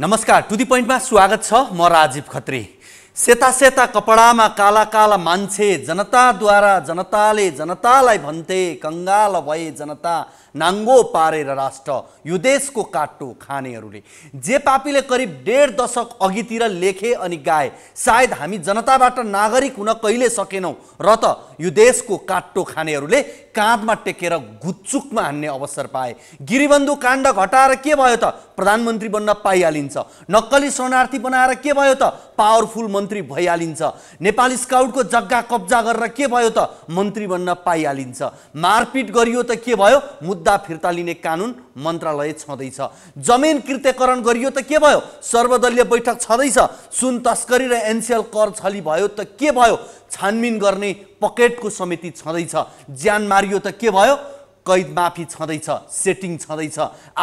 नमस्कार to the पोइन्टमा स्वागत छ म राजीव खत्री सेता सेता कपडामा काला काला मान्छे जनताद्वारा जनताले जनतालाई भन्थे कङ्गाल भए जनता नाङ्गो पारेर राष्ट्र यो देशको काटो खानेहरूले जे पापीले करिब डेढ दशक अघितिर लेखे अनि गाए सायद हामी जनताबाट नागरिक हुन कहिले सकेनौँ र त यो देशको काटो खानेहरूले काँधमा टेकेर गुच्चुकमा हान्ने अवसर पाए गिरिबन्धु काण्ड घटाएर के भयो त प्रधानमन्त्री बन्न पाइहालिन्छ नक्कली शरणार्थी बनाएर के भयो त पावरफुल मन्त्री भइहालिन्छ नेपाली स्काउटको जग्गा कब्जा गरेर के भयो त मन्त्री बन्न पाइहालिन्छ मारपिट गरियो त के भयो मुद्दा फिर्ता लिने कानुन मन्त्रालय छँदैछ जमिन कृत्यकरण गरियो त के भयो सर्वदलीय बैठक छँदैछ सुन तस्करी र एनसिएल कर छली भयो त के भयो छानबिन गर्ने पकेटको समिति छँदैछ ज्यान मारियो त के भयो कैद माफी छँदैछ सेटिङ छँदैछ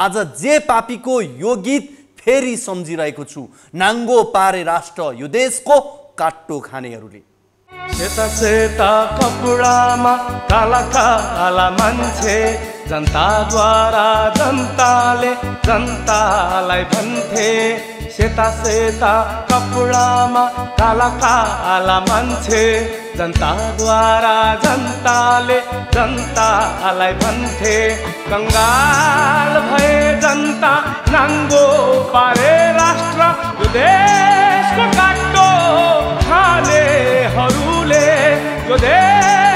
आज जे पापीको यो गीत फेरि सम्झिरहेको छु नाङ्गो पारे राष्ट्र यो देशको काट्टो खानेहरूले सेता सेता कपडामा काला काला मान्छे जनताद्वारा जनताले जनतालाई भन्थे सेता सेता कपडामा काला काला मान्छे जनताद्वारा जनताले जनतालाई भन्थे कङ्गाल भए जनता नाङ्गो पारे राष्ट्र यो देशको काटो खानेहरूले यो देश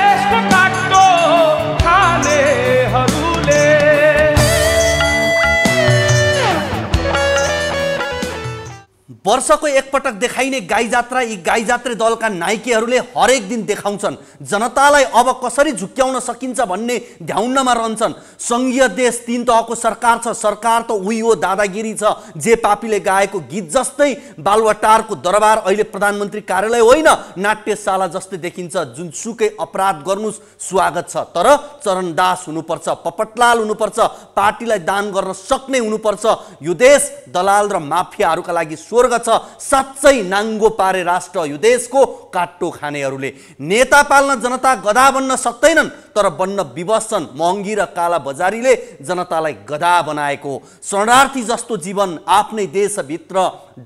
वर्षको एकपटक देखाइने गाई जात्रा यी गाई जात्रे दलका नायकीहरूले हरेक दिन देखाउँछन् जनतालाई अब कसरी झुक्क्याउन सकिन्छ भन्ने ध्याउन्नमा रहन्छन् सङ्घीय देश तिन तहको सरकार छ सरकार त उही हो दादागिरी छ जे पापीले गाएको गीत जस्तै बालवाटारको दरबार अहिले प्रधानमन्त्री कार्यालय होइन नाट्यशाला जस्तै देखिन्छ जुन सुकै अपराध गर्नुहोस् स्वागत छ तर चरणदास हुनुपर्छ पपटलाल हुनुपर्छ पार्टीलाई दान गर्न सक्ने हुनुपर्छ यो देश दलाल र माफियाहरूका लागि स्वर्ग छ साँच्चै नाङ्गो पारे राष्ट्र यो देशको काट्टो खानेहरूले नेता पाल्न जनता गधा बन्न सक्दैनन् तर बन्न विवश महँगी र काला बजारीले जनतालाई गधा बनाएको शरणार्थी जस्तो जीवन आफ्नै देशभित्र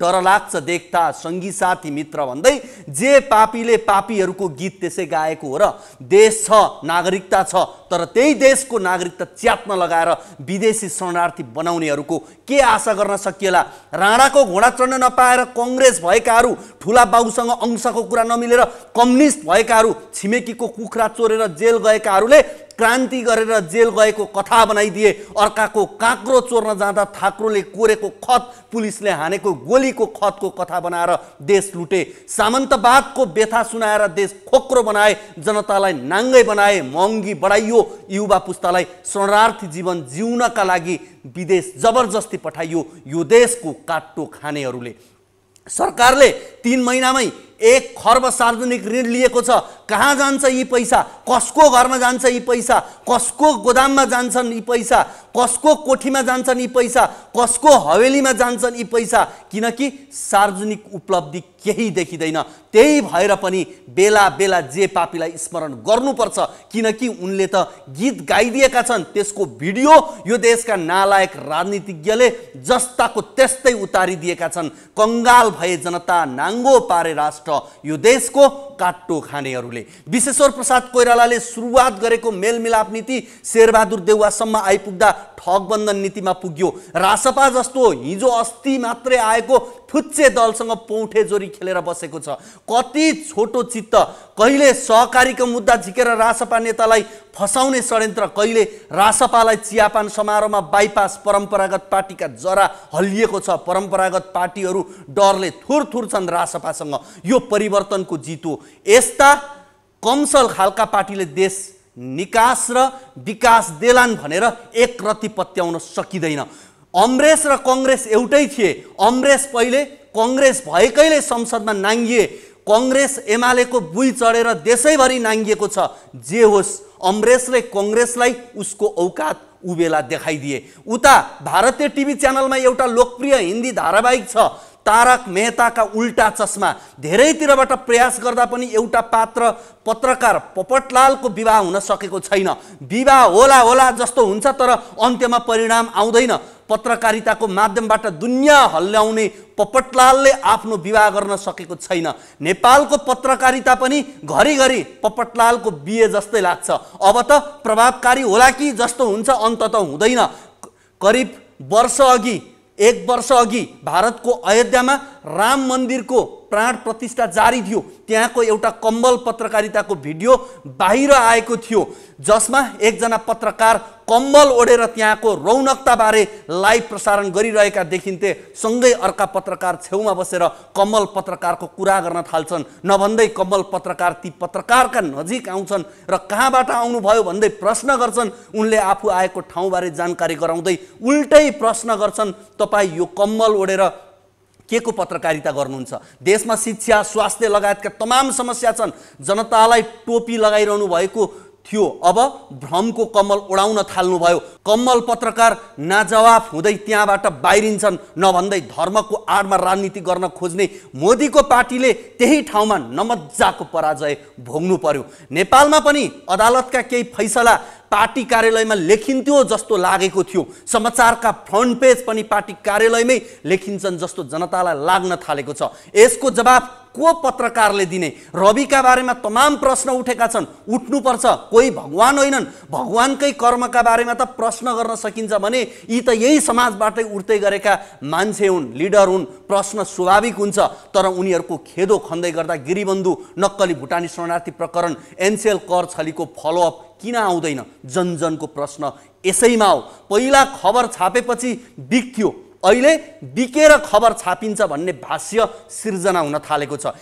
डर लाग्छ देख्दा सङ्गी साथी मित्र भन्दै जे पापीले पापीहरूको गीत त्यसै गाएको हो र देश छ नागरिकता छ तर त्यही देशको नागरिकता च्यात्न लगाएर विदेशी शरणार्थी बनाउनेहरूको के आशा गर्न सकिएला राणाको घोडा चढ्न नपाएर कङ्ग्रेस भएकाहरू ठुला बाबुसँग अंशको कुरा नमिलेर कम्युनिस्ट भएकाहरू छिमेकीको कुखुरा चोरेर जेल गएकाहरूले क्रान्ति गरेर जेल गएको कथा बनाइदिए अर्काको काँक्रो चोर्न जाँदा थाक्रोले कोरेको खत पुलिसले हानेको गोलीको खतको कथा बनाएर देश लुटे सामन्तवादको व्यथा सुनाएर देश खोक्रो बनाए जनतालाई नाङ्गै बनाए महँगी बढाइयो युवा पुस्तालाई शरणार्थी जीवन जिउनका लागि विदेश जबरजस्ती पठाइयो यो देशको काट्टो खानेहरूले सरकारले तिन महिनामै एक खर्ब सार्वजनिक ऋण लिएको छ कहाँ जान्छ यी पैसा कसको घरमा जान्छ यी पैसा कसको गोदाममा जान्छन् यी पैसा कसको कोठीमा जान्छन् यी पैसा कसको हवेलीमा जान्छन् यी पैसा किनकि सार्वजनिक उपलब्धि केही देखिँदैन त्यही भएर पनि बेला बेला जे पापीलाई स्मरण गर्नुपर्छ किनकि उनले त गीत गाइदिएका छन् त्यसको भिडियो यो देशका नालायक राजनीतिज्ञले जस्ताको त्यस्तै उतारिदिएका छन् कङ्गाल भए जनता नाङ्गो पारे राष्ट्र यो देशको काट्टो खानेहरूले विश्वेश्वर प्रसाद कोइरालाले सुरुवात गरेको मेलमिलाप नीति शेरबहादुर देउवासम्म आइपुग्दा ठगबन्धन नीतिमा पुग्यो रासपा जस्तो हिजो अस्ति मात्रै आएको फुच्चे दलसँग पौठे जोरी खेलेर बसेको छ कति छोटो चित्त कहिले सहकारीको मुद्दा झिकेर रासपा नेतालाई फसाउने षड्यन्त्र कहिले रासपालाई चियापान समारोहमा बाइपास परम्परागत पार्टीका जरा हल्लिएको छ परम्परागत पार्टीहरू डरले थुरथुर छन् रासपासँग यो परिवर्तनको जित हो यस्ता कमसल खालका पार्टीले देश निकास र विकास देलान् भनेर एक रति पत्याउन सकिँदैन अमरेश र कङ्ग्रेस एउटै थिए अमरेश पहिले कङ्ग्रेस भएकैले संसदमा नाङ्गिए कङ्ग्रेस एमालेको बुई चढेर देशैभरि नाङ्गिएको छ जे होस् अमरेशले कङ्ग्रेसलाई उसको औकात उबेला देखाइदिए उता भारतीय टिभी च्यानलमा एउटा लोकप्रिय हिन्दी धारावाहिक छ तारक मेहताका उल्टा चस्मा धेरैतिरबाट प्रयास गर्दा पनि एउटा पात्र पत्रकार पपटलालको विवाह हुन सकेको छैन विवाह होला होला जस्तो हुन्छ तर अन्त्यमा परिणाम आउँदैन पत्रकारिताको माध्यमबाट दुनियाँ हल्ल्याउने पपटलालले आफ्नो विवाह गर्न सकेको छैन नेपालको पत्रकारिता पनि घरिघरि पपटलालको बिहे जस्तै लाग्छ अब त प्रभावकारी होला कि जस्तो हुन्छ अन्त त हुँदैन करिब वर्ष अघि एक वर्ष अघि भारतको अयोध्यामा राम मन्दिरको प्राण प्रतिष्ठा जारी थियो त्यहाँको एउटा कम्बल पत्रकारिताको भिडियो बाहिर आएको थियो जसमा एकजना पत्रकार कम्बल ओढेर त्यहाँको रौनकताबारे लाइभ प्रसारण गरिरहेका देखिन्थे सँगै अर्का पत्रकार छेउमा बसेर कम्बल पत्रकारको कुरा गर्न थाल्छन् नभन्दै कम्बल पत्रकार ती पत्रकारका नजिक आउँछन् र कहाँबाट आउनुभयो भन्दै प्रश्न गर्छन् उनले आफू आएको ठाउँबारे जानकारी गराउँदै उल्टै प्रश्न गर्छन् तपाईँ यो कम्बल ओढेर के को पत्रकारिता गर्नुहुन्छ देशमा शिक्षा स्वास्थ्य लगायतका तमाम समस्या छन् जनतालाई टोपी लगाइरहनु भएको थियो अब भ्रमको कम्मल उडाउन थाल्नुभयो कम्मल पत्रकार नाजवाफ हुँदै त्यहाँबाट बाहिरिन्छन् नभन्दै धर्मको आडमा राजनीति गर्न खोज्ने मोदीको पार्टीले त्यही ठाउँमा नमजाको पराजय भोग्नु पर्यो नेपालमा पनि अदालतका केही फैसला पार्टी कार्यालयमा लेखिन्थ्यो जस्तो लागेको थियो समाचारका फ्रन्ट पेज पनि पार्टी कार्यालयमै लेखिन्छन् जस्तो जनतालाई लाग्न थालेको छ यसको जवाब को पत्रकारले दिने रविका बारेमा तमाम प्रश्न उठेका छन् उठ्नुपर्छ कोही भगवान् होइनन् भगवान्कै कर्मका बारेमा त प्रश्न गर्न सकिन्छ भने यी त यही समाजबाटै उठ्दै गरेका मान्छे हुन् लिडर हुन् प्रश्न स्वाभाविक हुन्छ तर उनीहरूको खेदो खन्दै गर्दा गिरिबन्धु नक्कली भुटानी शरणार्थी प्रकरण एनसिएल कर छलीको फलोअप किन आउँदैन जनजनको प्रश्न यसैमा हो पहिला खबर छापेपछि बिक अहिले बिकेर खबर छापिन्छ भन्ने भाष्य सिर्जना हुन थालेको छ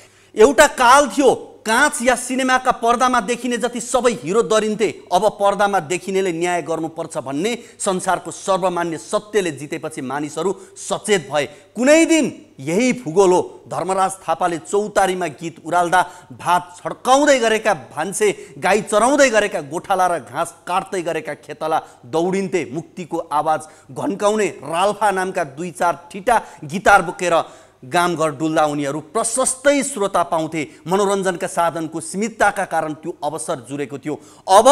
एउटा काल थियो काँच या सिनेमाका पर्दामा देखिने जति सबै हिरो दरिन्थे अब पर्दामा देखिनेले न्याय गर्नुपर्छ भन्ने संसारको सर्वमान्य सत्यले जितेपछि मानिसहरू सचेत भए कुनै दिन यही भूगोल हो धर्मराज थापाले चौतारीमा गीत उराल्दा भात छड्काउँदै गरेका भान्से गाई चराउँदै गरेका गोठाला र घाँस काट्दै गरेका खेतला दौडिन्थे मुक्तिको आवाज घन्काउने राल्फा नामका दुई चार ठिटा गिटार बोकेर गामघर डुल्दा उनीहरू प्रशस्तै श्रोता पाउँथे मनोरञ्जनका साधनको सीमितताका कारण त्यो अवसर जुरेको थियो अब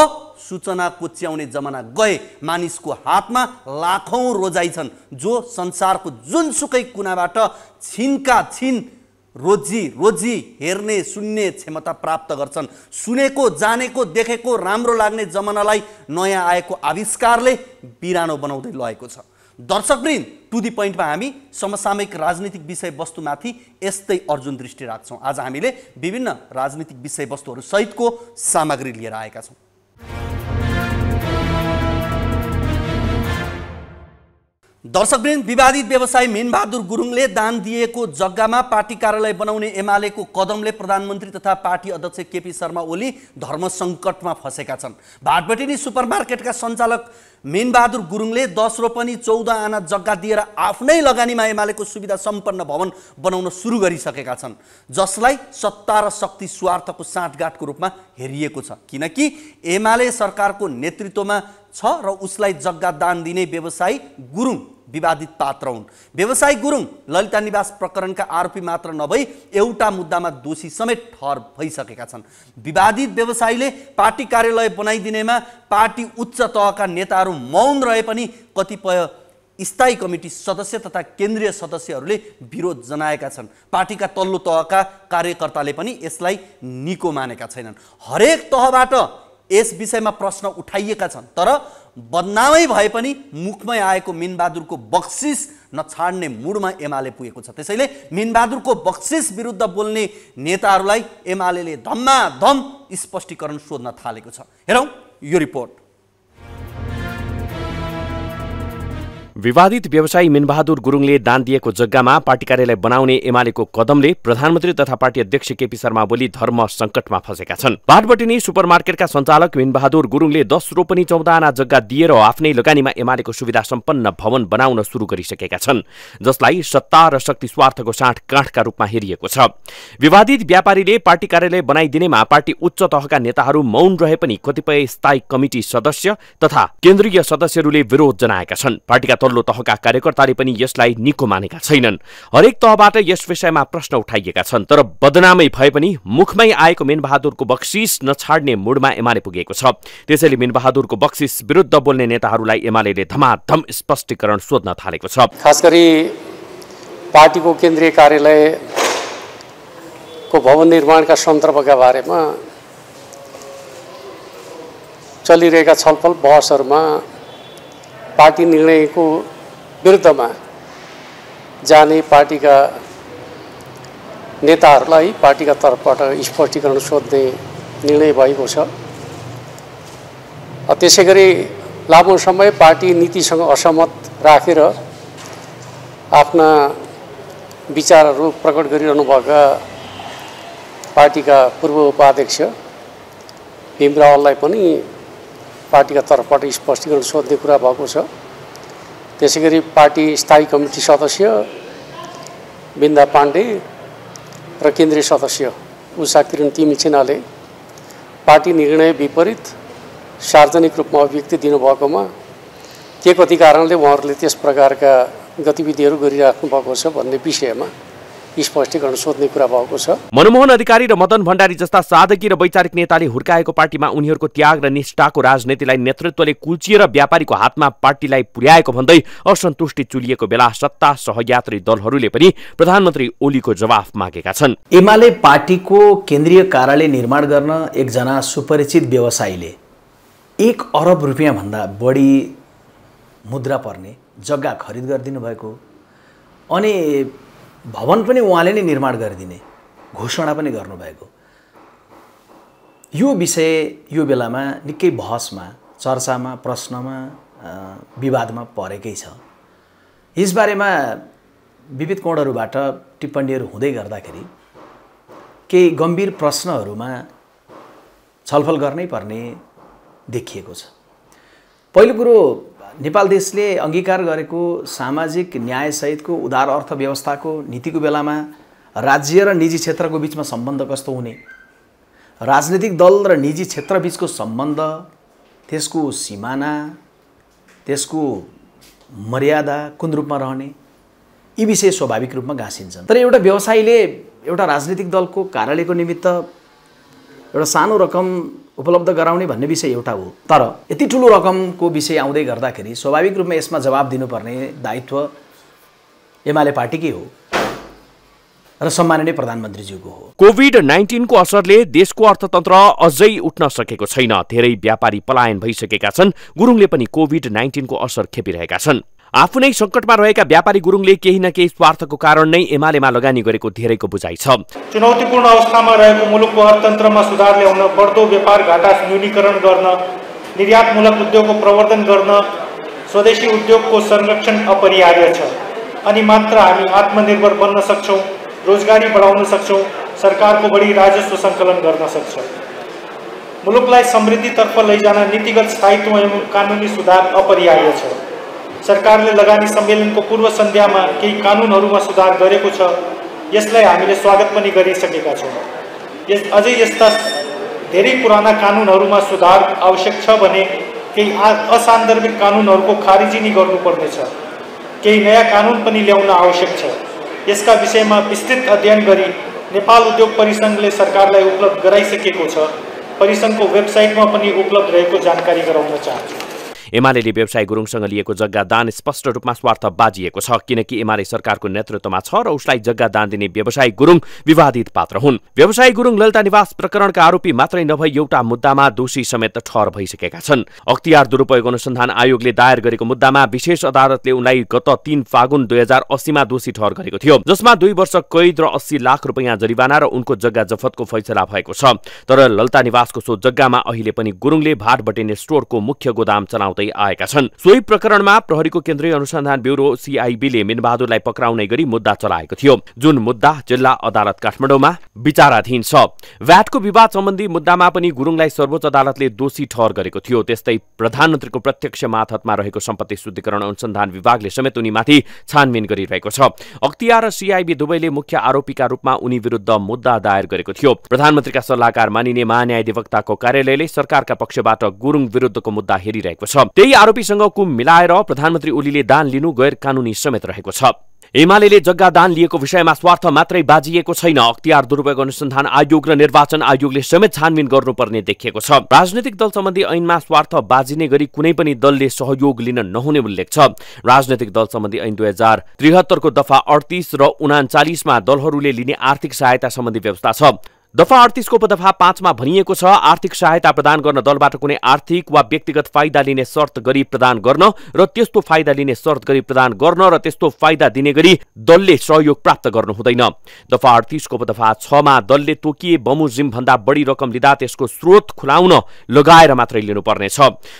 सूचना कोच्याउने जमाना गए मानिसको हातमा लाखौँ रोजाइ छन् जो संसारको जुनसुकै कुनाबाट छिनका छिन रोजी रोजी हेर्ने सुन्ने क्षमता प्राप्त गर्छन् सुनेको जानेको देखेको राम्रो लाग्ने जमानालाई नयाँ आएको आविष्कारले बिरानो बनाउँदै लगेको छ दर्शकवृन्द टु दि पोइन्टमा हामी समसामयिक राजनीतिक विषयवस्तुमाथि यस्तै अर्जुन दृष्टि राख्छौँ आज हामीले विभिन्न राजनीतिक विषयवस्तुहरू सहितको सामग्री लिएर आएका छौँ दर्शकवृन्द विवादित व्यवसायी मेनबहादुर गुरुङले दान दिएको जग्गामा पार्टी कार्यालय बनाउने एमालेको कदमले प्रधानमन्त्री तथा पार्टी अध्यक्ष केपी शर्मा ओली धर्म सङ्कटमा फँसेका छन् भाटबटिनी सुपर मार्केटका सञ्चालक मेनबहादुर गुरुङले दस रोपनी चौध आना जग्गा दिएर आफ्नै लगानीमा एमालेको सुविधा सम्पन्न भवन बनाउन सुरु गरिसकेका छन् जसलाई सत्ता र शक्ति स्वार्थको साँठगाँठको रूपमा हेरिएको छ किनकि एमाले सरकारको नेतृत्वमा छ र उसलाई जग्गा दान दिने व्यवसायी गुरुङ विवादित पात्र हुन् व्यवसायी गुरुङ ललिता निवास प्रकरणका आरोपी मात्र नभई एउटा मुद्दामा दोषी समेत ठहर भइसकेका छन् विवादित व्यवसायीले पार्टी कार्यालय बनाइदिनेमा पार्टी उच्च तहका नेताहरू मौन रहे पनि कतिपय स्थायी कमिटी सदस्य तथा केन्द्रीय सदस्यहरूले विरोध जनाएका छन् पार्टीका तल्लो तहका कार्यकर्ताले पनि यसलाई निको मानेका छैनन् हरेक तहबाट यस विषयमा प्रश्न उठाइएका छन् तर बदनामै भए पनि मुखमै आएको मिनबहादुरको बक्सिस नछाड्ने मुडमा एमाले पुगेको छ त्यसैले मिनबहादुरको बक्सिस विरुद्ध बोल्ने नेताहरूलाई एमाले धम्मा धम स्पष्टीकरण सोध्न थालेको छ हेरौँ यो रिपोर्ट विवादित व्यवसायी मिनबहादुर गुरुङले दान दिएको जग्गामा पार्टी कार्यालय बनाउने एमालेको कदमले प्रधानमन्त्री तथा पार्टी अध्यक्ष केपी शर्मा ओली धर्म संकटमा फँसेका छन् सुपर मार्केटका सञ्चालक मिनबहादुर गुरुङले दस रोपनी चौध आना जग्गा दिएर आफ्नै लगानीमा एमालेको सुविधा सम्पन्न भवन बनाउन सुरु गरिसकेका छन् जसलाई सत्ता र शक्ति स्वार्थको साँठ काँठका रूपमा हेरिएको छ विवादित व्यापारीले पार्टी कार्यालय बनाइदिनेमा पार्टी उच्च तहका नेताहरू मौन रहे पनि कतिपय स्थायी कमिटी सदस्य तथा केन्द्रीय सदस्यहरूले विरोध जनाएका छन् पार्टीका तल्लो तहका कार्यकर्ताले पनि यसलाई निको मानेका छैनन् हरेक तहबाट यस विषयमा प्रश्न उठाइएका छन् तर बदनामै भए पनि मुखमै आएको मिनबहादुरको बक्सिस नछाड्ने मुडमा एमाले पुगेको छ त्यसैले मिनबहादुरको बक्सिस विरुद्ध बोल्ने नेताहरूलाई एमाले धमाधम स्पष्टीकरण सोध्न थालेको छ खास गरी पार्टीको केन्द्रीय कार्यालय भवन निर्माणका सन्दर्भका बारेमा चलिरहेका छलफल बहसहरूमा पार्टी निर्णयको विरुद्धमा जाने पार्टीका नेताहरूलाई पार्टीका तर्फबाट स्पष्टीकरण सोध्ने निर्णय भएको छ त्यसै गरी लामो समय पार्टी नीतिसँग असहमत राखेर आफ्ना विचारहरू प्रकट गरिरहनुभएका पार्टीका पूर्व उपाध्यक्ष भीमरावललाई पनि पार्टीका तर्फबाट स्पष्टीकरण सोध्ने कुरा भएको छ त्यसै गरी पार्टी स्थायी कमिटी सदस्य बिन्दा पाण्डे र केन्द्रीय सदस्य उषा किरण तिमी चिन्हाले पार्टी निर्णय विपरीत सार्वजनिक रूपमा अभिव्यक्ति दिनुभएकोमा के कति कारणले उहाँहरूले त्यस प्रकारका गतिविधिहरू गरिराख्नु भएको छ भन्ने विषयमा स्पष्टीकरण सोध्ने कुरा भएको छ मनमोहन अधिकारी र मदन भण्डारी जस्ता साधकी र वैचारिक नेताले हुर्काएको पार्टीमा उनीहरूको त्याग र निष्ठाको राजनीतिलाई नेतृत्वले कुल्चिएर व्यापारीको हातमा पार्टीलाई पुर्याएको भन्दै असन्तुष्टि चुलिएको बेला सत्ता सहयात्री दलहरूले पनि प्रधानमन्त्री ओलीको जवाफ मागेका छन् एमाले पार्टीको केन्द्रीय कार्यालय निर्माण गर्न एकजना सुपरिचित व्यवसायीले एक अरब रुपियाँभन्दा बढी मुद्रा पर्ने जग्गा खरिद गरिदिनु भएको अनि भवन पनि उहाँले नै निर्माण गरिदिने घोषणा पनि गर्नुभएको यो विषय यो बेलामा निकै बहसमा चर्चामा प्रश्नमा विवादमा परेकै छ यसबारेमा विविध कोणहरूबाट टिप्पणीहरू हुँदै गर्दाखेरि केही गम्भीर प्रश्नहरूमा छलफल गर्नै पर्ने देखिएको छ पहिलो कुरो नेपाल देशले अङ्गीकार गरेको सामाजिक न्यायसहितको उदार अर्थव्यवस्थाको नीतिको बेलामा राज्य र निजी क्षेत्रको बिचमा सम्बन्ध कस्तो हुने राजनीतिक दल र निजी क्षेत्रबिचको सम्बन्ध त्यसको सिमाना त्यसको मर्यादा कुन रूपमा रहने यी विषय स्वाभाविक रूपमा घाँसिन्छन् तर एउटा व्यवसायीले एउटा राजनीतिक दलको कार्यालयको निमित्त एउटा सानो रकम उपलब्ध गराउने भन्ने विषय एउटा हो तर यति ठुलो रकमको विषय आउँदै गर्दाखेरि स्वाभाविक रूपमा यसमा जवाब दिनुपर्ने दायित्व एमाले पार्टीकै हो र सम्माननीय प्रधानमन्त्रीज्यूको हो कोभिड नाइन्टिनको असरले देशको अर्थतन्त्र अझै उठ्न सकेको छैन धेरै व्यापारी पलायन भइसकेका छन् गुरुङले पनि कोभिड नाइन्टिनको असर खेपिरहेका छन् आफू नै सङ्कटमा रहेका व्यापारी गुरुङले केही न केही स्वार्थको कारण नै एमालेमा लगानी गरेको धेरैको बुझाइ छ चुनौतीपूर्ण अवस्थामा रहेको मुलुकको अर्थतन्त्रमा सुधार ल्याउन बढ्दो व्यापार घाटा न्यूनीकरण गर्न निर्यातमूलक उद्योगको प्रवर्धन गर्न स्वदेशी उद्योगको संरक्षण अपरिहार्य छ अनि मात्र हामी आत्मनिर्भर बन्न सक्छौँ रोजगारी बढाउन सक्छौँ सरकारको बढी राजस्व सङ्कलन गर्न सक्छौँ मुलुकलाई समृद्धितर्फ लैजान नीतिगत स्थायित्व एवं कानुनी सुधार अपरिहार्य छ सरकारले लगानी सम्मेलनको पूर्व सन्ध्यामा केही कानुनहरूमा सुधार गरेको छ यसलाई हामीले स्वागत पनि गरिसकेका छौँ यस अझै यस्ता धेरै पुराना कानुनहरूमा सुधार आवश्यक छ भने केही असान्दर्भिक कानुनहरूको खारिजी नै गर्नुपर्नेछ केही नयाँ कानुन पनि ल्याउन आवश्यक छ यसका विषयमा विस्तृत अध्ययन गरी नेपाल उद्योग परिसङ्घले सरकारलाई उपलब्ध गराइसकेको छ परिसङ्घको वेबसाइटमा पनि उपलब्ध रहेको जानकारी गराउन चाहन्छु एमाले व्यवसाय गुरुङसँग लिएको जग्गा दान स्पष्ट रूपमा स्वार्थ बाजिएको छ किनकि एमाले सरकारको नेतृत्वमा छ र उसलाई जग्गा दान दिने व्यवसायी गुरुङ विवादित पात्र हुन् व्यवसायी गुरुङ ललिता निवास प्रकरणका आरोपी मात्रै नभई एउटा मुद्दामा दोषी समेत ठहर भइसकेका छन् अख्तियार दुरूपयोग अनुसन्धान आयोगले दायर गरेको मुद्दामा विशेष अदालतले उनलाई गत तीन फागुन दुई हजार अस्सीमा दोषी ठहर गरेको थियो जसमा दुई वर्ष कैद र अस्सी लाख रुपियाँ जरिवाना र उनको जग्गा जफतको फैसला भएको छ तर ललता निवासको सो जग्गामा अहिले पनि गुरुङले भाट बटेने स्टोरको मुख्य गोदाम चलाउँदै बताउँदै आएका छन् सोही प्रकरणमा प्रहरीको केन्द्रीय अनुसन्धान ब्युरो सिआइबीले मिनबहादुरलाई पक्राउने गरी मुद्दा चलाएको थियो जुन मुद्दा जिल्ला अदालत काठमाडौँमा विचाराधीन छ भ्याटको विवाद सम्बन्धी मुद्दामा पनि गुरुङलाई सर्वोच्च अदालतले दोषी ठहर गरेको थियो त्यस्तै प्रधानमन्त्रीको प्रत्यक्ष माथतमा रहेको सम्पत्ति शुद्धिकरण अनुसन्धान विभागले समेत उनीमाथि छानबिन गरिरहेको छ अख्तियार र सीआईबी दुवैले मुख्य आरोपीका रूपमा उनी विरूद्ध मुद्दा दायर गरेको थियो प्रधानमन्त्रीका सल्लाहकार मानिने महान्यायाधिवक्ताको कार्यालयले सरकारका पक्षबाट गुरुङ विरुद्धको मुद्दा हेरिरहेको छ त्यही आरोपीसँग कुम मिलाएर प्रधानमन्त्री ओलीले दान लिनु गैर कानूनी समेत रहेको छ एमाले जग्गा दान लिएको विषयमा स्वार्थ मात्रै बाजिएको छैन अख्तियार दुरुपयोग अनुसन्धान आयोग र निर्वाचन आयोगले समेत छानबिन गर्नुपर्ने देखिएको छ राजनैतिक दल सम्बन्धी ऐनमा स्वार्थ बाजिने गरी कुनै पनि दलले सहयोग लिन नहुने उल्लेख छ राजनैतिक दल सम्बन्धी ऐन दुई हजार त्रिहत्तरको दफा अडतिस र उनाचालिसमा दलहरूले लिने आर्थिक सहायता सम्बन्धी व्यवस्था छ दफा अडतिसको उपदफा पाँचमा भनिएको छ आर्थिक सहायता प्रदान गर्न दलबाट कुनै आर्थिक वा व्यक्तिगत फाइदा लिने शर्त गरी प्रदान गर्न र त्यस्तो फाइदा लिने शर्त गरी प्रदान गर्न र त्यस्तो फाइदा दिने गरी दलले सहयोग प्राप्त गर्नु हुँदैन दफा अडतिसको उपदफा छमा दलले तोकिए बमोजिम भन्दा बढी रकम लिँदा त्यसको स्रोत खुलाउन लगाएर मात्रै लिनुपर्नेछ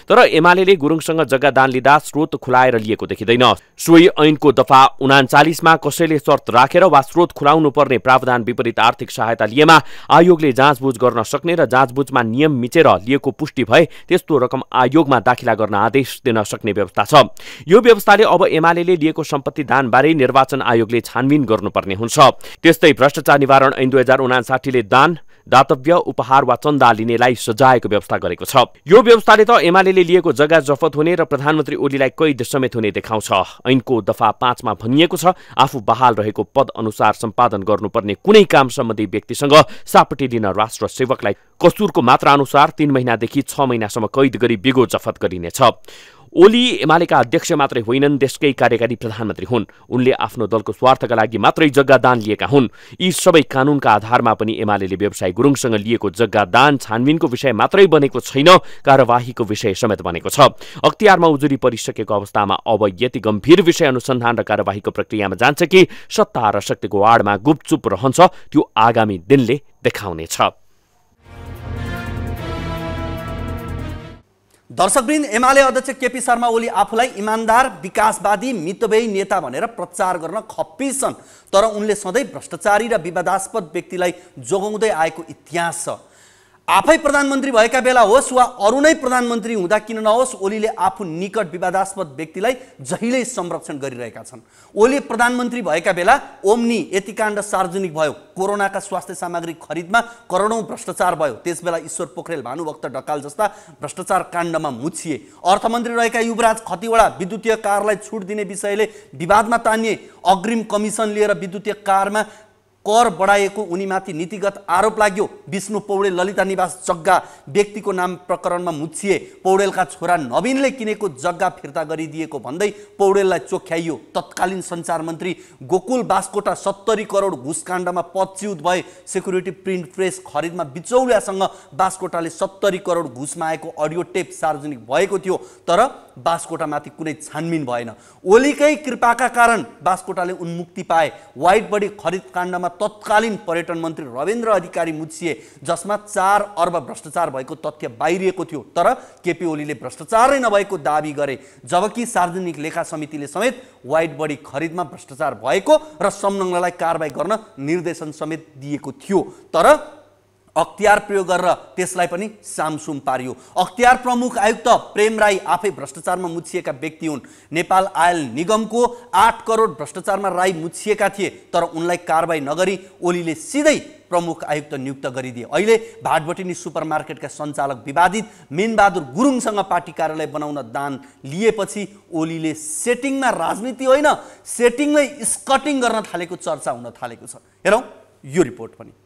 तर एमाले गुरुङसँग जग्गा दान लिँदा स्रोत खुलाएर लिएको देखिँदैन सोही ऐनको दफा उनाचालिसमा कसैले शर्त राखेर वा स्रोत खुलाउनु पर्ने प्रावधान विपरीत आर्थिक सहायता लिएमा आयोगले जाँचबुझ गर्न सक्ने र जाँचबुझमा नियम मिचेर लिएको पुष्टि भए त्यस्तो रकम आयोगमा दाखिला गर्न आदेश दिन सक्ने व्यवस्था छ यो व्यवस्थाले अब एमाले लिएको सम्पत्ति दानबारे निर्वाचन आयोगले छानबिन गर्नुपर्ने हुन्छ त्यस्तै भ्रष्टाचार निवारण ऐन दुई हजार उनासाठीले दान दातव्य उपहार वा चन्दा लिनेलाई सजायको व्यवस्था गरेको छ यो व्यवस्थाले त एमाले लिएको जग्गा जफत हुने र प्रधानमन्त्री ओलीलाई कैद समेत हुने देखाउँछ ऐनको दफा पाँचमा भनिएको छ आफू बहाल रहेको पद अनुसार सम्पादन गर्नुपर्ने कुनै काम सम्बन्धी व्यक्तिसँग सापट्टि लिन राष्ट्र सेवकलाई कसुरको मात्रा अनुसार तीन महिनादेखि छ महिनासम्म कैद गरी बिगो जफत गरिनेछ ओली एमालेका अध्यक्ष मात्रै होइनन् देशकै कार्यकारी प्रधानमन्त्री हुन् उनले आफ्नो दलको स्वार्थका लागि मात्रै जग्गा दान लिएका हुन् यी सबै कानूनका आधारमा पनि एमाले व्यवसाय गुरुङसँग लिएको जग्गा दान छानबिनको विषय मात्रै बनेको छैन कार्यवाहीको विषय समेत बनेको छ अख्तियारमा उजुरी परिसकेको अवस्थामा अब यति गम्भीर विषय अनुसन्धान र कार्यवाहीको प्रक्रियामा जान्छ कि सत्ता र शक्तिको आडमा गुपचुप रहन्छ त्यो आगामी दिनले देखाउनेछ दर्शकवृन्द एमाले अध्यक्ष केपी शर्मा ओली आफूलाई इमान्दार विकासवादी मितवेयी नेता भनेर प्रचार गर्न छन् तर उनले सधैँ भ्रष्टाचारी र विवादास्पद व्यक्तिलाई जोगाउँदै आएको इतिहास छ आफै प्रधानमन्त्री भएका बेला होस् वा अरू नै प्रधानमन्त्री हुँदा किन नहोस् ओलीले आफू निकट विवादास्पद व्यक्तिलाई जहिल्यै संरक्षण गरिरहेका छन् ओली प्रधानमन्त्री भएका बेला ओम्नी यतिकाण्ड सार्वजनिक भयो कोरोनाका स्वास्थ्य सामग्री खरिदमा करोडौँ भ्रष्टाचार भयो त्यसबेला ईश्वर पोखरेल भानुभक्त ढकाल जस्ता भ्रष्टाचार काण्डमा मुछिए अर्थमन्त्री रहेका युवराज खतिवडा विद्युतीय कारलाई छुट दिने विषयले विवादमा तानिए अग्रिम कमिसन लिएर विद्युतीय कारमा कर बढाएको उनीमाथि नीतिगत आरोप लाग्यो विष्णु पौडेल ललिता निवास जग्गा व्यक्तिको नाम प्रकरणमा मुछिए पौडेलका छोरा नवीनले किनेको जग्गा फिर्ता गरिदिएको भन्दै पौडेललाई चोख्याइयो तत्कालीन सञ्चार मन्त्री गोकुल बास्कोटा सत्तरी करोड घुसकाण्डमा पच्युत भए सेक्युरिटी प्रिन्ट प्रेस खरिदमा बिचौलियासँग बास्कोटाले सत्तरी करोड घुसमा आएको अडियो टेप सार्वजनिक भएको थियो तर बास्कोटामाथि कुनै छानबिन भएन ओलीकै कृपाका कारण बास्कोटाले उन्मुक्ति पाए वाइट बडी खरिद काण्डमा तत्कालीन पर्यटन मन्त्री रविन्द्र अधिकारी मुचिए जसमा चार अर्ब भ्रष्टाचार भएको तथ्य बाहिरिएको थियो तर केपी ओलीले भ्रष्टाचारै नभएको दावी गरे जबकि सार्वजनिक लेखा समितिले समेत वाइट बडी खरिदमा भ्रष्टाचार भएको र संलग्नलाई कारवाही गर्न निर्देशन समेत दिएको थियो तर अख्तियार प्रयोग गरेर त्यसलाई पनि सामसुम पारियो अख्तियार प्रमुख आयुक्त प्रेम राई आफै भ्रष्टाचारमा मुछिएका व्यक्ति हुन् नेपाल आयल निगमको आठ करोड भ्रष्टाचारमा राई मुछिएका थिए तर उनलाई कारवाही नगरी ओलीले सिधै प्रमुख आयुक्त नियुक्त गरिदिए अहिले भाटबटिनी सुपर मार्केटका सञ्चालक विवादित मिनबहादुर गुरुङसँग पार्टी कार्यालय बनाउन दान लिएपछि ओलीले सेटिङमा राजनीति होइन सेटिङमै स्कटिङ गर्न थालेको चर्चा हुन थालेको छ हेरौँ यो रिपोर्ट पनि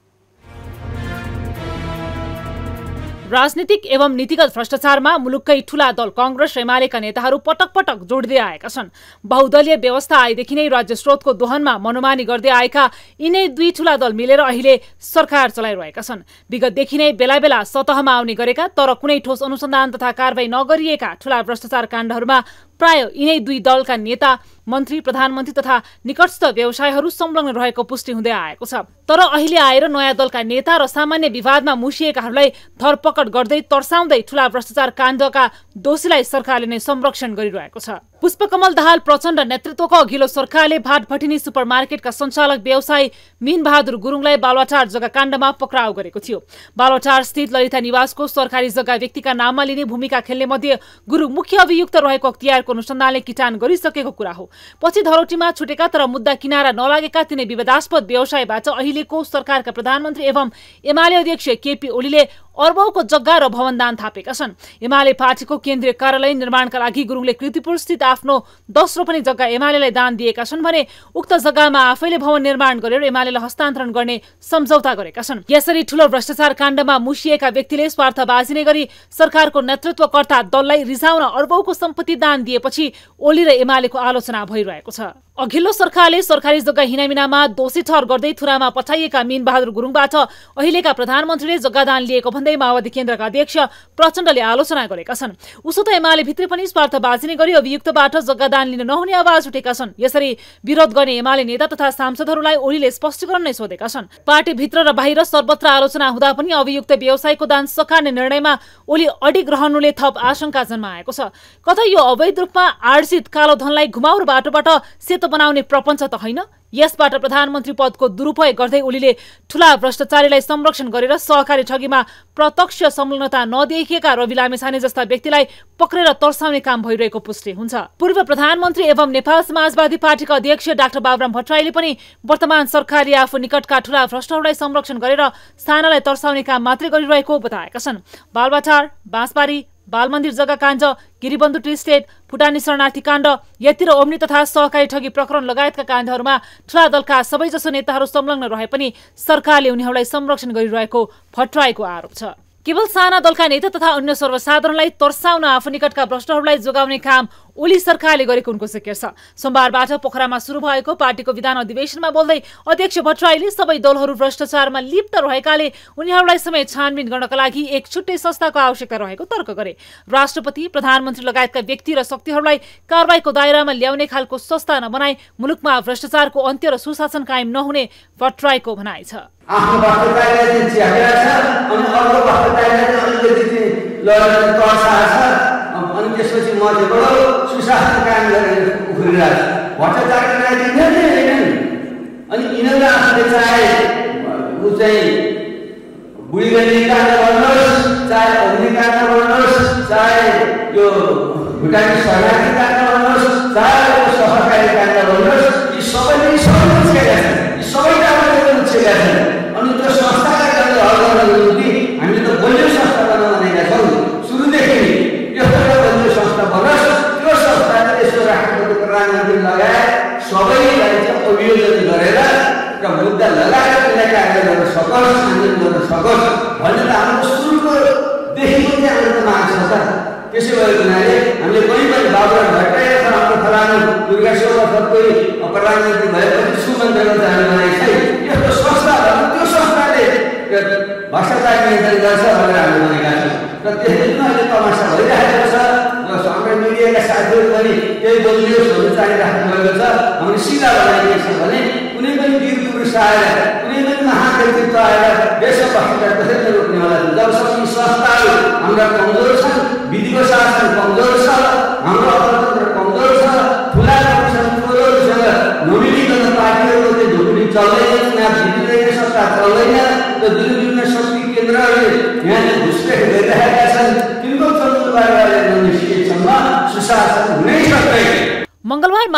राजनीतिक एवं नीतिगत भ्रष्टाचारमा मुलुककै ठूला दल कङ्ग्रेस र एमालेका नेताहरू पटक पटक जोड्दै आएका छन् बहुदलीय व्यवस्था आएदेखि नै राज्य स्रोतको दोहनमा मनोमानी गर्दै आएका यिनै दुई ठूला दल मिलेर अहिले सरकार चलाइरहेका छन् विगतदेखि नै बेला बेला सतहमा आउने गरेका तर कुनै ठोस अनुसन्धान तथा कारवाही नगरिएका ठूला भ्रष्टाचार काण्डहरूमा प्राय यिनै दुई दलका नेता मन्त्री प्रधानमन्त्री तथा निकटस्थ व्यवसायहरू संलग्न रहेको पुष्टि हुँदै आएको छ तर अहिले आएर नयाँ दलका नेता र सामान्य विवादमा मुसिएकाहरूलाई धरपकड गर्दै तर्साउँदै ठुला भ्रष्टाचार काण्डका दोषीलाई सरकारले नै संरक्षण गरिरहेको छ पुष्पकमल दाहाल प्रचण्ड नेतृत्वको अघिल्लो सरकारले भाटभटिनी सुपर मार्केटका सञ्चालक व्यवसायी मिनबहादुर गुरुङलाई बालवाटार जग्गा काण्डमा पक्राउ गरेको थियो बालवाटार स्थित ललिता निवासको सरकारी जग्गा व्यक्तिका नाममा लिने भूमिका खेल्ने मध्ये गुरुङ मुख्य अभियुक्त रहेको अख्तियारको अनुसन्धानले किटान गरिसकेको कुरा हो पछि धरोटीमा छुटेका तर मुद्दा किनारा नलागेका तिनै विवादास्पद व्यवसायबाट अहिलेको सरकारका प्रधानमन्त्री एवं एमाले अध्यक्ष केपी ओलीले अर्बौंको जग्गा र भवनदान थापेका छन् एमाले पार्टीको केन्द्रीय कार्यालय निर्माणका लागि गुरुङले कृतिपुर आफ्नो दोस्रो पनि जग्गा एमालेलाई दान दिएका छन् भने उक्त जग्गामा आफैले भवन निर्माण गरेर एमालेलाई हस्तान्तरण गर्ने सम्झौता गरेका छन् यसरी ठूलो भ्रष्टाचार काण्डमा मुसिएका व्यक्तिले स्वार्थ बाजिने गरी सरकारको नेतृत्वकर्ता दललाई रिझाउन अर्बौको सम्पत्ति दान दिएपछि ओली र एमालेको आलोचना भइरहेको छ अघिल्लो सरकारले सरकारी जग्गा हिनामिनामा दोषी ठहर गर्दै थुरामा पठाइएका मिनबहादुर गुरुङबाट अहिलेका प्रधानमन्त्रीले जग्गादान लिएको भन्दै माओवादी केन्द्रका अध्यक्ष प्रचण्डले आलोचना गरेका छन् उसो त एमाले भित्र पनि स्वार्थ बाँचिने गरी अभियुक्तबाट जग्गादान लिन नहुने आवाज उठेका छन् यसरी विरोध गर्ने एमाले नेता तथा सांसदहरूलाई ओलीले स्पष्टीकरण नै सोधेका छन् पार्टीभित्र र बाहिर सर्वत्र आलोचना हुँदा पनि अभियुक्त व्यवसायको दान सकार्ने निर्णयमा ओली अडिग रहनुले थप आशंका जन्माएको छ कतै यो अवैध रूपमा आर्जित कालो धनलाई घुमाउरो बाटोबाट अशान्त बनाउने प्रपञ्च त होइन यसबाट प्रधानमन्त्री पदको दुरुपयोग गर्दै ओलीले ठुला भ्रष्टाचारीलाई संरक्षण गरेर सहकारी ठगीमा प्रत्यक्ष संलग्नता नदेखिएका रवि लामेछाने जस्ता व्यक्तिलाई पक्रेर तर्साउने काम भइरहेको पुष्टि हुन्छ पूर्व प्रधानमन्त्री एवं नेपाल समाजवादी पार्टीका अध्यक्ष डाक्टर बाबुराम भट्टराईले पनि वर्तमान सरकारले आफू निकटका ठुला भ्रष्टहरूलाई संरक्षण गरेर सानालाई तर्साउने काम मात्रै गरिरहेको बताएका छन् बालबाटार बाँसबारी बालमन्दिर जग्गा काण्ड गिरिबन्धु टी स्टेट भुटानी शरणार्थी काण्ड यति र ओम्नी तथा सहकारी ठगी प्रकरण लगायतका काण्डहरूमा ठुला दलका सबैजसो नेताहरू संलग्न रहे पनि सरकारले उनीहरूलाई संरक्षण गरिरहेको भट्टराईको आरोप छ केवल साना दलका नेता तथा अन्य सर्वसाधारणलाई तर्साउन आफू निकटका भ्रष्टहरूलाई जोगाउने काम ओली सरकारले गरेको उनको जिकिर छ सोमबारबाट पोखरामा सुरु भएको पार्टीको विधान अधिवेशनमा बोल्दै अध्यक्ष भट्टराईले सबै दलहरू भ्रष्टाचारमा लिप्त रहेकाले उनीहरूलाई समय छानबिन गर्नका लागि एक छुट्टै संस्थाको आवश्यकता रहेको तर्क गरे राष्ट्रपति प्रधानमन्त्री लगायतका व्यक्ति र शक्तिहरूलाई कारवाहीको दायरामा ल्याउने खालको संस्था नबनाई मुलुकमा भ्रष्टाचारको अन्त्य र सुशासन कायम नहुने भट्टराईको भनाइ छ आफ्नो अनि त्यसपछि म चाहिँ बडो सुशासन कायम गरेर उफ्रिरहेको छु भ्रष्टाचारको राजनीति यिनीहरूले होइन अनि यिनीहरू आफूले चाहे ऊ चाहिँ बुढीले काण्ड गर्नुहोस् चाहे अग्नि काण्ड गर्नुहोस् चाहे यो भुटानी सरकारले काण्ड गर्नुहोस् चाहे यो सहकारी काण्ड गर्नुहोस् यी सबैले सबै उचेका छन् यी सबैले आफ्नो उचेका छन् लगाएर उसलाई कार्य गर्न सकोस् गर्न त हाम्रो हाम्रो त्यसो भएको हुनाले हामीले कहीँ पनि बाबुलाई हाम्रो फलानु सबै सुमन्त्र चाहनु यस्तो संस्था त्यो संस्थाले भ्रष्टाचार नियन्त्रण गर्छ भनेर हामीले भनेका र त्यसले अहिले तमासा भइरहेको छ सामान्य मिडियाका साथीहरू पनि केही बदलियोस् भन्ने चाहिराख्नु भएको छ हाम्रो सिधा बनाइदिएछ भने कुनै पनि वीर पुरुष आएर कुनै पनि महाव्यक्तित्व आएर देश कसरी रोक्नेवाला जबसम्म संस्थाहरू हाम्रा कमजोर छन्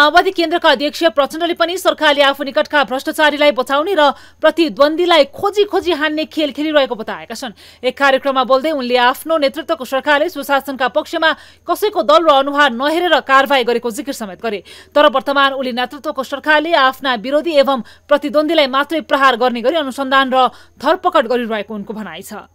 माओवादी केन्द्रका अध्यक्ष प्रचण्डले पनि सरकारले आफू निकटका भ्रष्टाचारीलाई बचाउने र प्रतिद्वन्दीलाई खोजी खोजी हान्ने खेल खेलिरहेको बताएका छन् एक कार्यक्रममा बोल्दै उनले आफ्नो नेतृत्वको सरकारले सुशासनका पक्षमा कसैको दल र अनुहार नहेरेर कारवाही गरेको जिकिर समेत गरे तर वर्तमान उनले नेतृत्वको सरकारले आफ्ना विरोधी एवं प्रतिद्वन्दीलाई मात्रै प्रहार गर्ने गरी अनुसन्धान र धरपकड गरिरहेको उनको भनाइ छ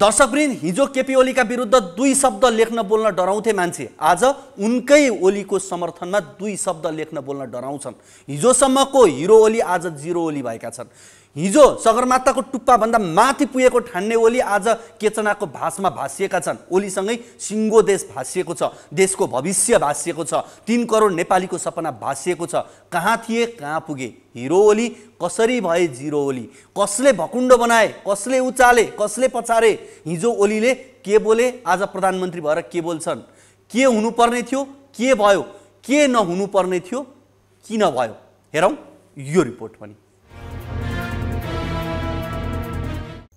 दर्शकवृन्द हिजो केपी ओलीका विरुद्ध दुई शब्द लेख्न बोल्न डराउँथे मान्छे आज उनकै ओलीको समर्थनमा दुई शब्द लेख्न बोल्न डराउँछन् हिजोसम्मको हिरो ओली आज जिरो ओली भएका छन् हिजो सगरमाथाको टुप्पाभन्दा माथि पुगेको ठान्ने ओली आज केचनाको भाषमा भाँसिएका छन् ओलीसँगै सिङ्गो देश भाँसिएको छ देशको भविष्य भाँसिएको छ तिन करोड नेपालीको सपना भाँसिएको छ कहाँ थिए कहाँ पुगे हिरो ओली कसरी भए जिरो ओली कसले भकुण्ड बनाए कसले उचाले कसले पछारे हिजो ओलीले के बोले आज प्रधानमन्त्री भएर के बोल्छन् के हुनुपर्ने थियो के भयो के नहुनुपर्ने थियो किन भयो हेरौँ यो रिपोर्ट पनि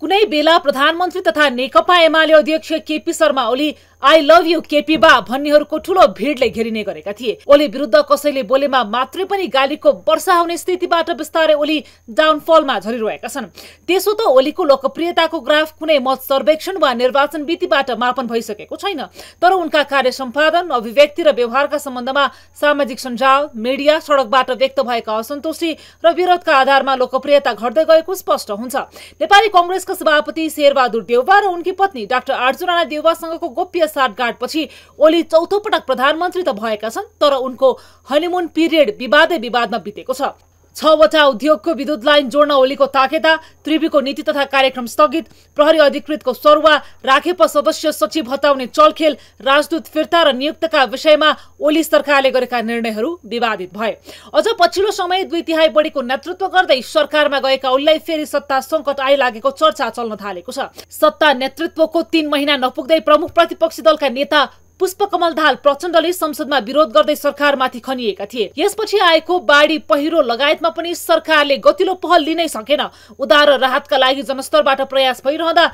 कुनै बेला प्रधानमन्त्री तथा नेकपा एमाले अध्यक्ष KP Sharma Oli I love you KP बा भन्नेहरूको ठूलो भिडले घेरिने गरेका थिए ओली विरुद्ध कसैले बोलेमा मात्रै पनि गालीको वर्षा हुने स्थितिबाट बिस्तारै ओली डाउनफलमा झरिरहेका छन् त्यसो त ओलीको लोकप्रियताको ग्राफ कुनै मत सर्वेक्षण वा निर्वाचन वितिबाट मापन भइसकेको छैन तर उनका कार्य सम्पादन अभिव्यक्ति र व्यवहारका सम्बन्धमा सामाजिक सञ्जाल मिडिया सडकबाट व्यक्त भएका असन्तुष्टि र विरोधका आधारमा लोकप्रियता घट्दै गएको स्पष्ट हुन्छ नेपाली कङ्ग्रेसका सभापति शेरबहादुर देउवा र उनकी पत्नी डाक्टर आर्जुराणा देउवासँगको गोप्य साठगाठपछि ओली चौथो पटक प्रधानमन्त्री त भएका छन् तर उनको हनिमुन पिरियड विवादै विवादमा बितेको छ छवटा उद्योगको विद्युत लाइन जोड्न ओलीको ताकेता त्रिवीको नीति तथा कार्यक्रम स्थगित प्रहरी अधिकृतको सरुवा राखेप सदस्य सचिव हटाउने चलखेल राजदूत फिर्ता र नियुक्तका विषयमा ओली सरकारले गरेका निर्णयहरू विवादित भए अझ पछिल्लो समय दुई तिहाई बढीको नेतृत्व गर्दै सरकारमा गएका ओलीलाई फेरि सत्ता सङ्कट आइलागेको चर्चा चल्न थालेको छ सत्ता नेतृत्वको तीन महिना नपुग्दै प्रमुख प्रतिपक्षी दलका नेता पुष्पकमल दाहाल प्रचण्डले संसदमा विरोध गर्दै सरकारमाथि खनिएका थिए यसपछि आएको बाढी पहिरो लगायतमा पनि सरकारले गतिलो पहल लिनै सकेन उदार राहतका लागि जनस्तरबाट प्रयास भइरहँदा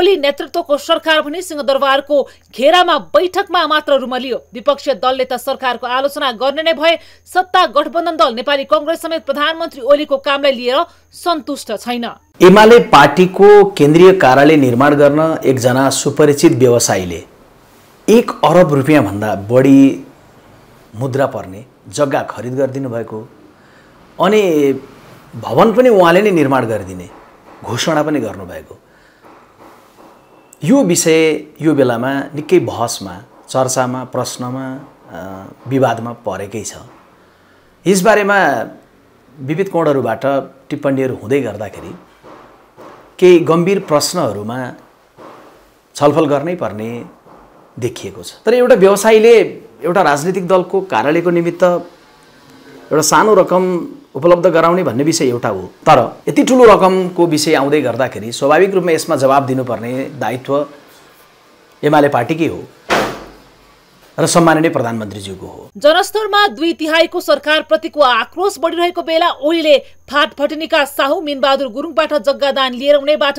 ओली नेतृत्वको सरकार भने सिंहदरबारको घेरामा बैठकमा मात्र रुमलियो विपक्षी दलले त सरकारको आलोचना गर्ने नै भए सत्ता गठबन्धन दल नेपाली कङ्ग्रेस समेत प्रधानमन्त्री ओलीको कामलाई लिएर सन्तुष्ट छैन एमाले पार्टीको केन्द्रीय कार्यालय निर्माण गर्न एकजना सुपरिचित व्यवसायीले एक अरब रुपियाँभन्दा बढी मुद्रा पर्ने जग्गा खरिद गरिदिनु भएको अनि भवन पनि उहाँले नै निर्माण गरिदिने घोषणा पनि गर्नुभएको यो विषय यो बेलामा निकै बहसमा चर्चामा प्रश्नमा विवादमा परेकै छ यसबारेमा विविध कोणहरूबाट टिप्पणीहरू हुँदै गर्दाखेरि केही गम्भीर प्रश्नहरूमा छलफल गर्नै पर्ने देखिएको छ तर एउटा व्यवसायीले एउटा राजनीतिक दलको कार्यालयको निमित्त एउटा सानो रकम उपलब्ध गराउने भन्ने विषय एउटा हो तर यति ठुलो रकमको विषय आउँदै गर्दाखेरि स्वाभाविक रूपमा यसमा जवाब दिनुपर्ने दायित्व एमाले पार्टीकै हो र सम्माननीय प्रधानमन्त्रीज्यूको हो जनस्तरमा दुई तिहाईको सरकार प्रतिको आक्रोश बढिरहेको बेला ओलीले फाटफटिनीका साहु मिनबहादुर गुरुङबाट जग्गादान लिएर उनैबाट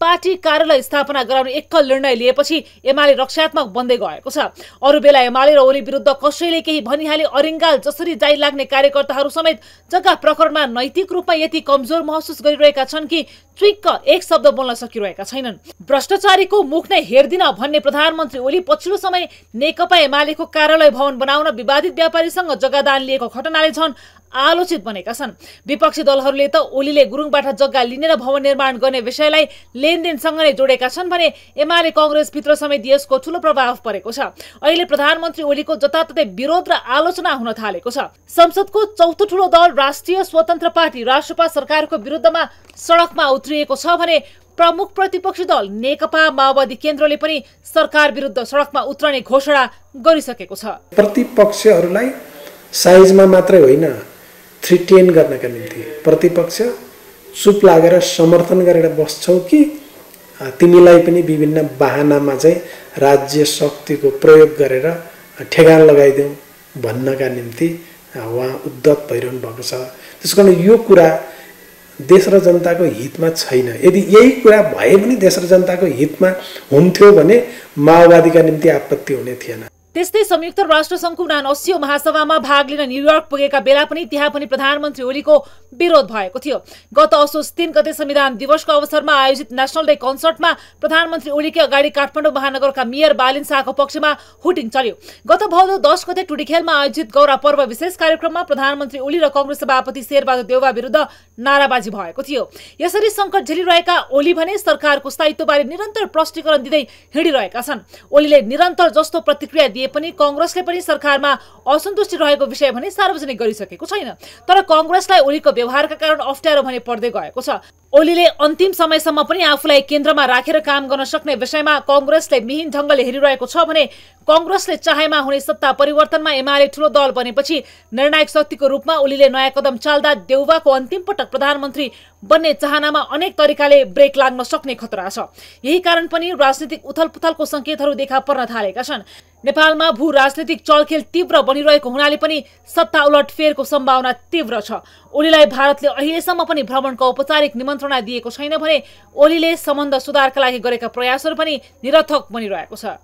पार्टी कार्यालय स्थापना गराउने एकल निर्णय लिएपछि एमाले रक्षात्मक बन्दै गएको छ अरू बेला एमाले र ओली विरुद्ध कसैले केही भनिहाले अरिङ्गाल जसरी जाइ लाग्ने कार्यकर्ताहरू समेत जग्गा प्रकरणमा नैतिक रूपमा यति कमजोर महसुस गरिरहेका छन् कि चुइक्क एक शब्द बोल्न सकिरहेका छैनन् भ्रष्टाचारीको मुख नै हेर्दिन भन्ने प्रधानमन्त्री ओली पछिल्लो समय नेकपा एमालेको कार्यालय भवन बनाउन विवादित व्यापारीसँग जग्गादान लिएको घटनाले झन् आलोचित बनेका छन् विपक्षी दलहरूले त ओलीले गुरुङबाट जग्गा लिने र भवन निर्माण गर्ने विषयलाई लेनदेनसँग नै जोडेका छन् भने एमाले कङ्ग्रेसभित्र समेत यसको ठूलो प्रभाव परेको छ अहिले प्रधानमन्त्री ओलीको जताततै विरोध र आलोचना हुन थालेको छ संसदको चौथो ठूलो दल राष्ट्रिय स्वतन्त्र पार्टी राष्ट्रपा सरकारको विरुद्धमा सडकमा उत्रिएको छ भने प्रमुख प्रतिपक्षी दल नेकपा माओवादी केन्द्रले पनि सरकार विरुद्ध सडकमा उत्रने घोषणा गरिसकेको छ प्रतिपक्षहरूलाई साइजमा मात्रै होइन थ्रिटेन गर्नका निम्ति प्रतिपक्ष चुप लागेर समर्थन गरेर बस्छौ कि तिमीलाई पनि विभिन्न बाहनामा चाहिँ राज्य शक्तिको प्रयोग गरेर ठेगान लगाइदेऊ भन्नका निम्ति उहाँ उद्धत भइरहनु भएको छ त्यस कारण यो कुरा देश र जनताको हितमा छैन यदि यही कुरा भए पनि देश र जनताको हितमा हुन्थ्यो भने माओवादीका निम्ति आपत्ति हुने थिएन त्यस्तै संयुक्त राष्ट्रसङ्घको संघको उना अस्सी महासभामा भाग लिन न्युयोर्क पुगेका बेला पनि त्यहाँ पनि प्रधानमन्त्री ओलीको विरोध भएको थियो गत असोज तीन गते संविधान दिवसको अवसरमा आयोजित नेसनल डे कन्सर्टमा प्रधानमन्त्री ओलीकै अगाडि काठमाडौँ महानगरका मेयर बालिन शाहको पक्षमा हुटिङ चल्यो गत भौदो दस गते टुडीखेलमा आयोजित गौरा पर्व विशेष कार्यक्रममा प्रधानमन्त्री ओली र कंग्रेस सभापति शेरबहादुर देउवा विरुद्ध नाराबाजी भएको थियो यसरी सङ्कट झेलिरहेका ओली भने सरकारको स्थायित्वबारे निरन्तर प्रष्टीकरण दिँदै हिँडिरहेका छन् ओलीले निरन्तर जस्तो प्रतिक्रिया दिए पनि कङ्ग्रेसले पनि सरकारमा असन्तुष्टि रहेको विषय भने सार्वजनिक गरिसकेको छैन तर कङ्ग्रेसलाई ओलीको व्यवहारका कारण अप्ठ्यारो भने पर्दै गएको छ ओलीले अन्तिम समयसम्म पनि आफूलाई केन्द्रमा राखेर काम गर्न सक्ने विषयमा कङ्ग्रेसले मिहिन ढङ्गले हेरिरहेको छ भने कङ्ग्रेसले चाहेमा हुने सत्ता परिवर्तनमा एमाले ठूलो दल बनेपछि निर्णायक शक्तिको रूपमा ओलीले नयाँ कदम चाल्दा देउवाको अन्तिम पटक प्रधानमन्त्री बन्ने चाहनामा अनेक तरिकाले ब्रेक लाग्न सक्ने खतरा छ यही कारण पनि राजनीतिक उथलपुथलको सङ्केतहरू देखा पर्न थालेका छन् नेपालमा भू राजनैतिक चलखेल तीव्र बनिरहेको हुनाले पनि सत्ता उलटफेरको सम्भावना तीव्र छ ओलीलाई भारतले अहिलेसम्म पनि भ्रमणको औपचारिक निमन्त्रणा दिएको छैन भने ओलीले सम्बन्ध सुधारका लागि गरेका प्रयासहरू पनि निरर्थक बनिरहेको छ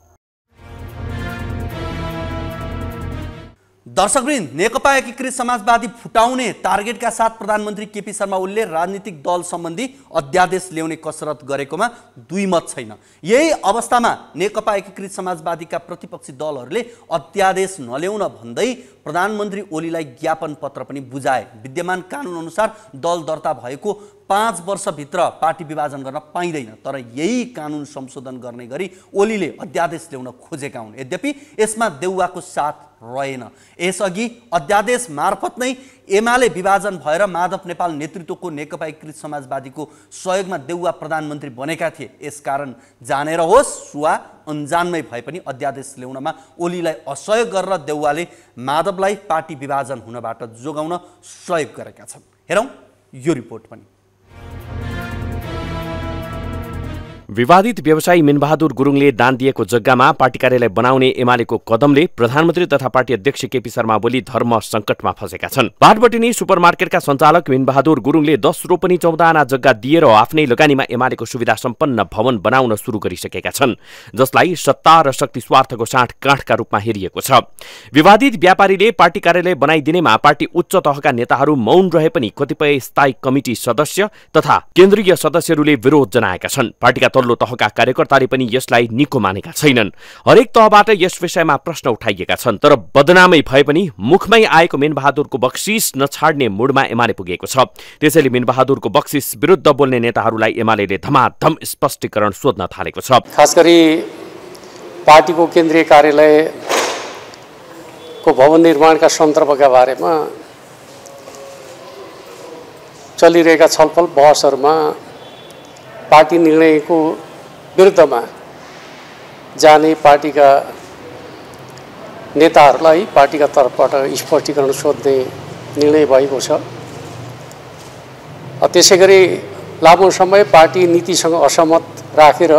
दर्शकवृन्द नेकपा एकीकृत समाजवादी फुटाउने टार्गेटका साथ प्रधानमन्त्री केपी शर्मा ओलीले राजनीतिक दल सम्बन्धी अध्यादेश ल्याउने कसरत गरेकोमा दुई मत छैन यही अवस्थामा नेकपा एकीकृत समाजवादीका प्रतिपक्षी दलहरूले अध्यादेश नल्याउन भन्दै प्रधानमन्त्री ओलीलाई ज्ञापन पत्र पनि बुझाए विद्यमान कानुनअनुसार दल दर्ता भएको पाँच वर्षभित्र पार्टी विभाजन गर्न पाइँदैन तर यही कानुन संशोधन गर्ने गरी ओलीले अध्यादेश ल्याउन खोजेका हुन् यद्यपि यसमा देउवाको साथ रहेन यसअघि अध्यादेश मार्फत नै एमाले विभाजन भएर माधव नेपाल नेतृत्वको नेकपा एकीकृत समाजवादीको सहयोगमा देउवा प्रधानमन्त्री बनेका थिए यसकारण जानेर होस् सुवा अन्जानमै भए पनि अध्यादेश ल्याउनमा ओलीलाई असहयोग गरेर देउवाले माधवलाई पार्टी विभाजन हुनबाट जोगाउन सहयोग गरेका छन् हेरौँ यो रिपोर्ट पनि विवादित व्यवसायी मिनबहादुर गुरुङले दान दिएको जग्गामा पार्टी कार्यालय बनाउने एमालेको कदमले प्रधानमन्त्री तथा पार्टी अध्यक्ष केपी शर्मा ओली धर्म संकटमा फँसेका छन् बाटबटिनी सुपर मार्केटका सञ्चालक मिनबहादुर गुरुङले दस रोपनी चौध आना जग्गा दिएर आफ्नै लगानीमा एमालेको सुविधा सम्पन्न भवन बनाउन सुरु गरिसकेका छन् जसलाई सत्ता र शक्ति स्वार्थको साँठ काठका रूपमा हेरिएको छ विवादित व्यापारीले पार्टी कार्यालय बनाइदिनेमा पार्टी उच्च तहका नेताहरू मौन रहे पनि कतिपय स्थायी कमिटी सदस्य तथा केन्द्रीय सदस्यहरूले विरोध जनाएका छन् पार्टीका तल्लो तहका कार्यकर्ताले पनि यसलाई निको मानेका छैनन् हरेक तहबाट यस विषयमा प्रश्न उठाइएका छन् तर बदनामै भए पनि मुखमै आएको मिनबहादुरको बक्सिस नछाड्ने मुडमा एमाले पुगेको छ त्यसैले मिनबहादुरको बक्सिस विरुद्ध बोल्ने नेताहरूलाई एमाले धमाधम स्पष्टीकरण सोध्न थालेको छ खास गरी पार्टीको केन्द्रीय कार्यालयको भवन निर्माणका सन्दर्भका बारेमा चलिरहेका छलफल बहसहरूमा पार्टी निर्णयको विरुद्धमा जाने पार्टीका नेताहरूलाई पार्टीका तर्फबाट स्पष्टीकरण सोध्ने निर्णय भएको छ त्यसै गरी लामो समय पार्टी नीतिसँग असहमत राखेर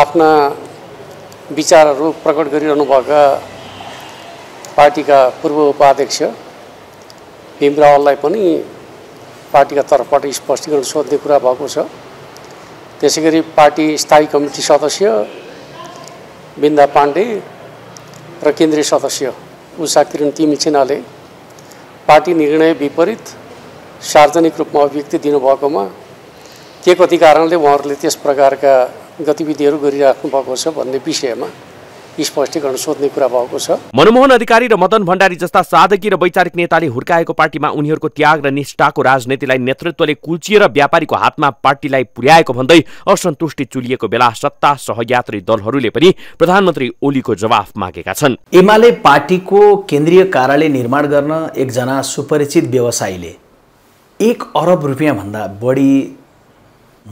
आफ्ना विचारहरू प्रकट गरिरहनुभएका पार्टीका पूर्व उपाध्यक्ष भीमरावललाई पनि पार्टीका तर्फबाट स्पष्टीकरण सोध्ने कुरा भएको छ त्यसै गरी पार्टी स्थायी कमिटी सदस्य बिन्दा पाण्डे र केन्द्रीय सदस्य उषा किरण तिमी चिन्हाले पार्टी निर्णय विपरीत सार्वजनिक रूपमा अभिव्यक्ति दिनुभएकोमा के कति कारणले उहाँहरूले त्यस प्रकारका गतिविधिहरू गरिराख्नु भएको छ भन्ने विषयमा स्पष्टीकरण सोध्ने कुरा भएको छ मनमोहन अधिकारी र मदन भण्डारी जस्ता साधकी र वैचारिक नेताले हुर्काएको पार्टीमा उनीहरूको त्याग र निष्ठाको राजनीतिलाई नेतृत्वले कुल्चिएर व्यापारीको हातमा पार्टीलाई पुर्याएको भन्दै असन्तुष्टि चुलिएको बेला सत्ता सहयात्री दलहरूले पनि प्रधानमन्त्री ओलीको जवाफ मागेका छन् एमाले पार्टीको केन्द्रीय कार्यालय निर्माण गर्न एकजना सुपरिचित व्यवसायीले एक अरब रुपियाँभन्दा बढी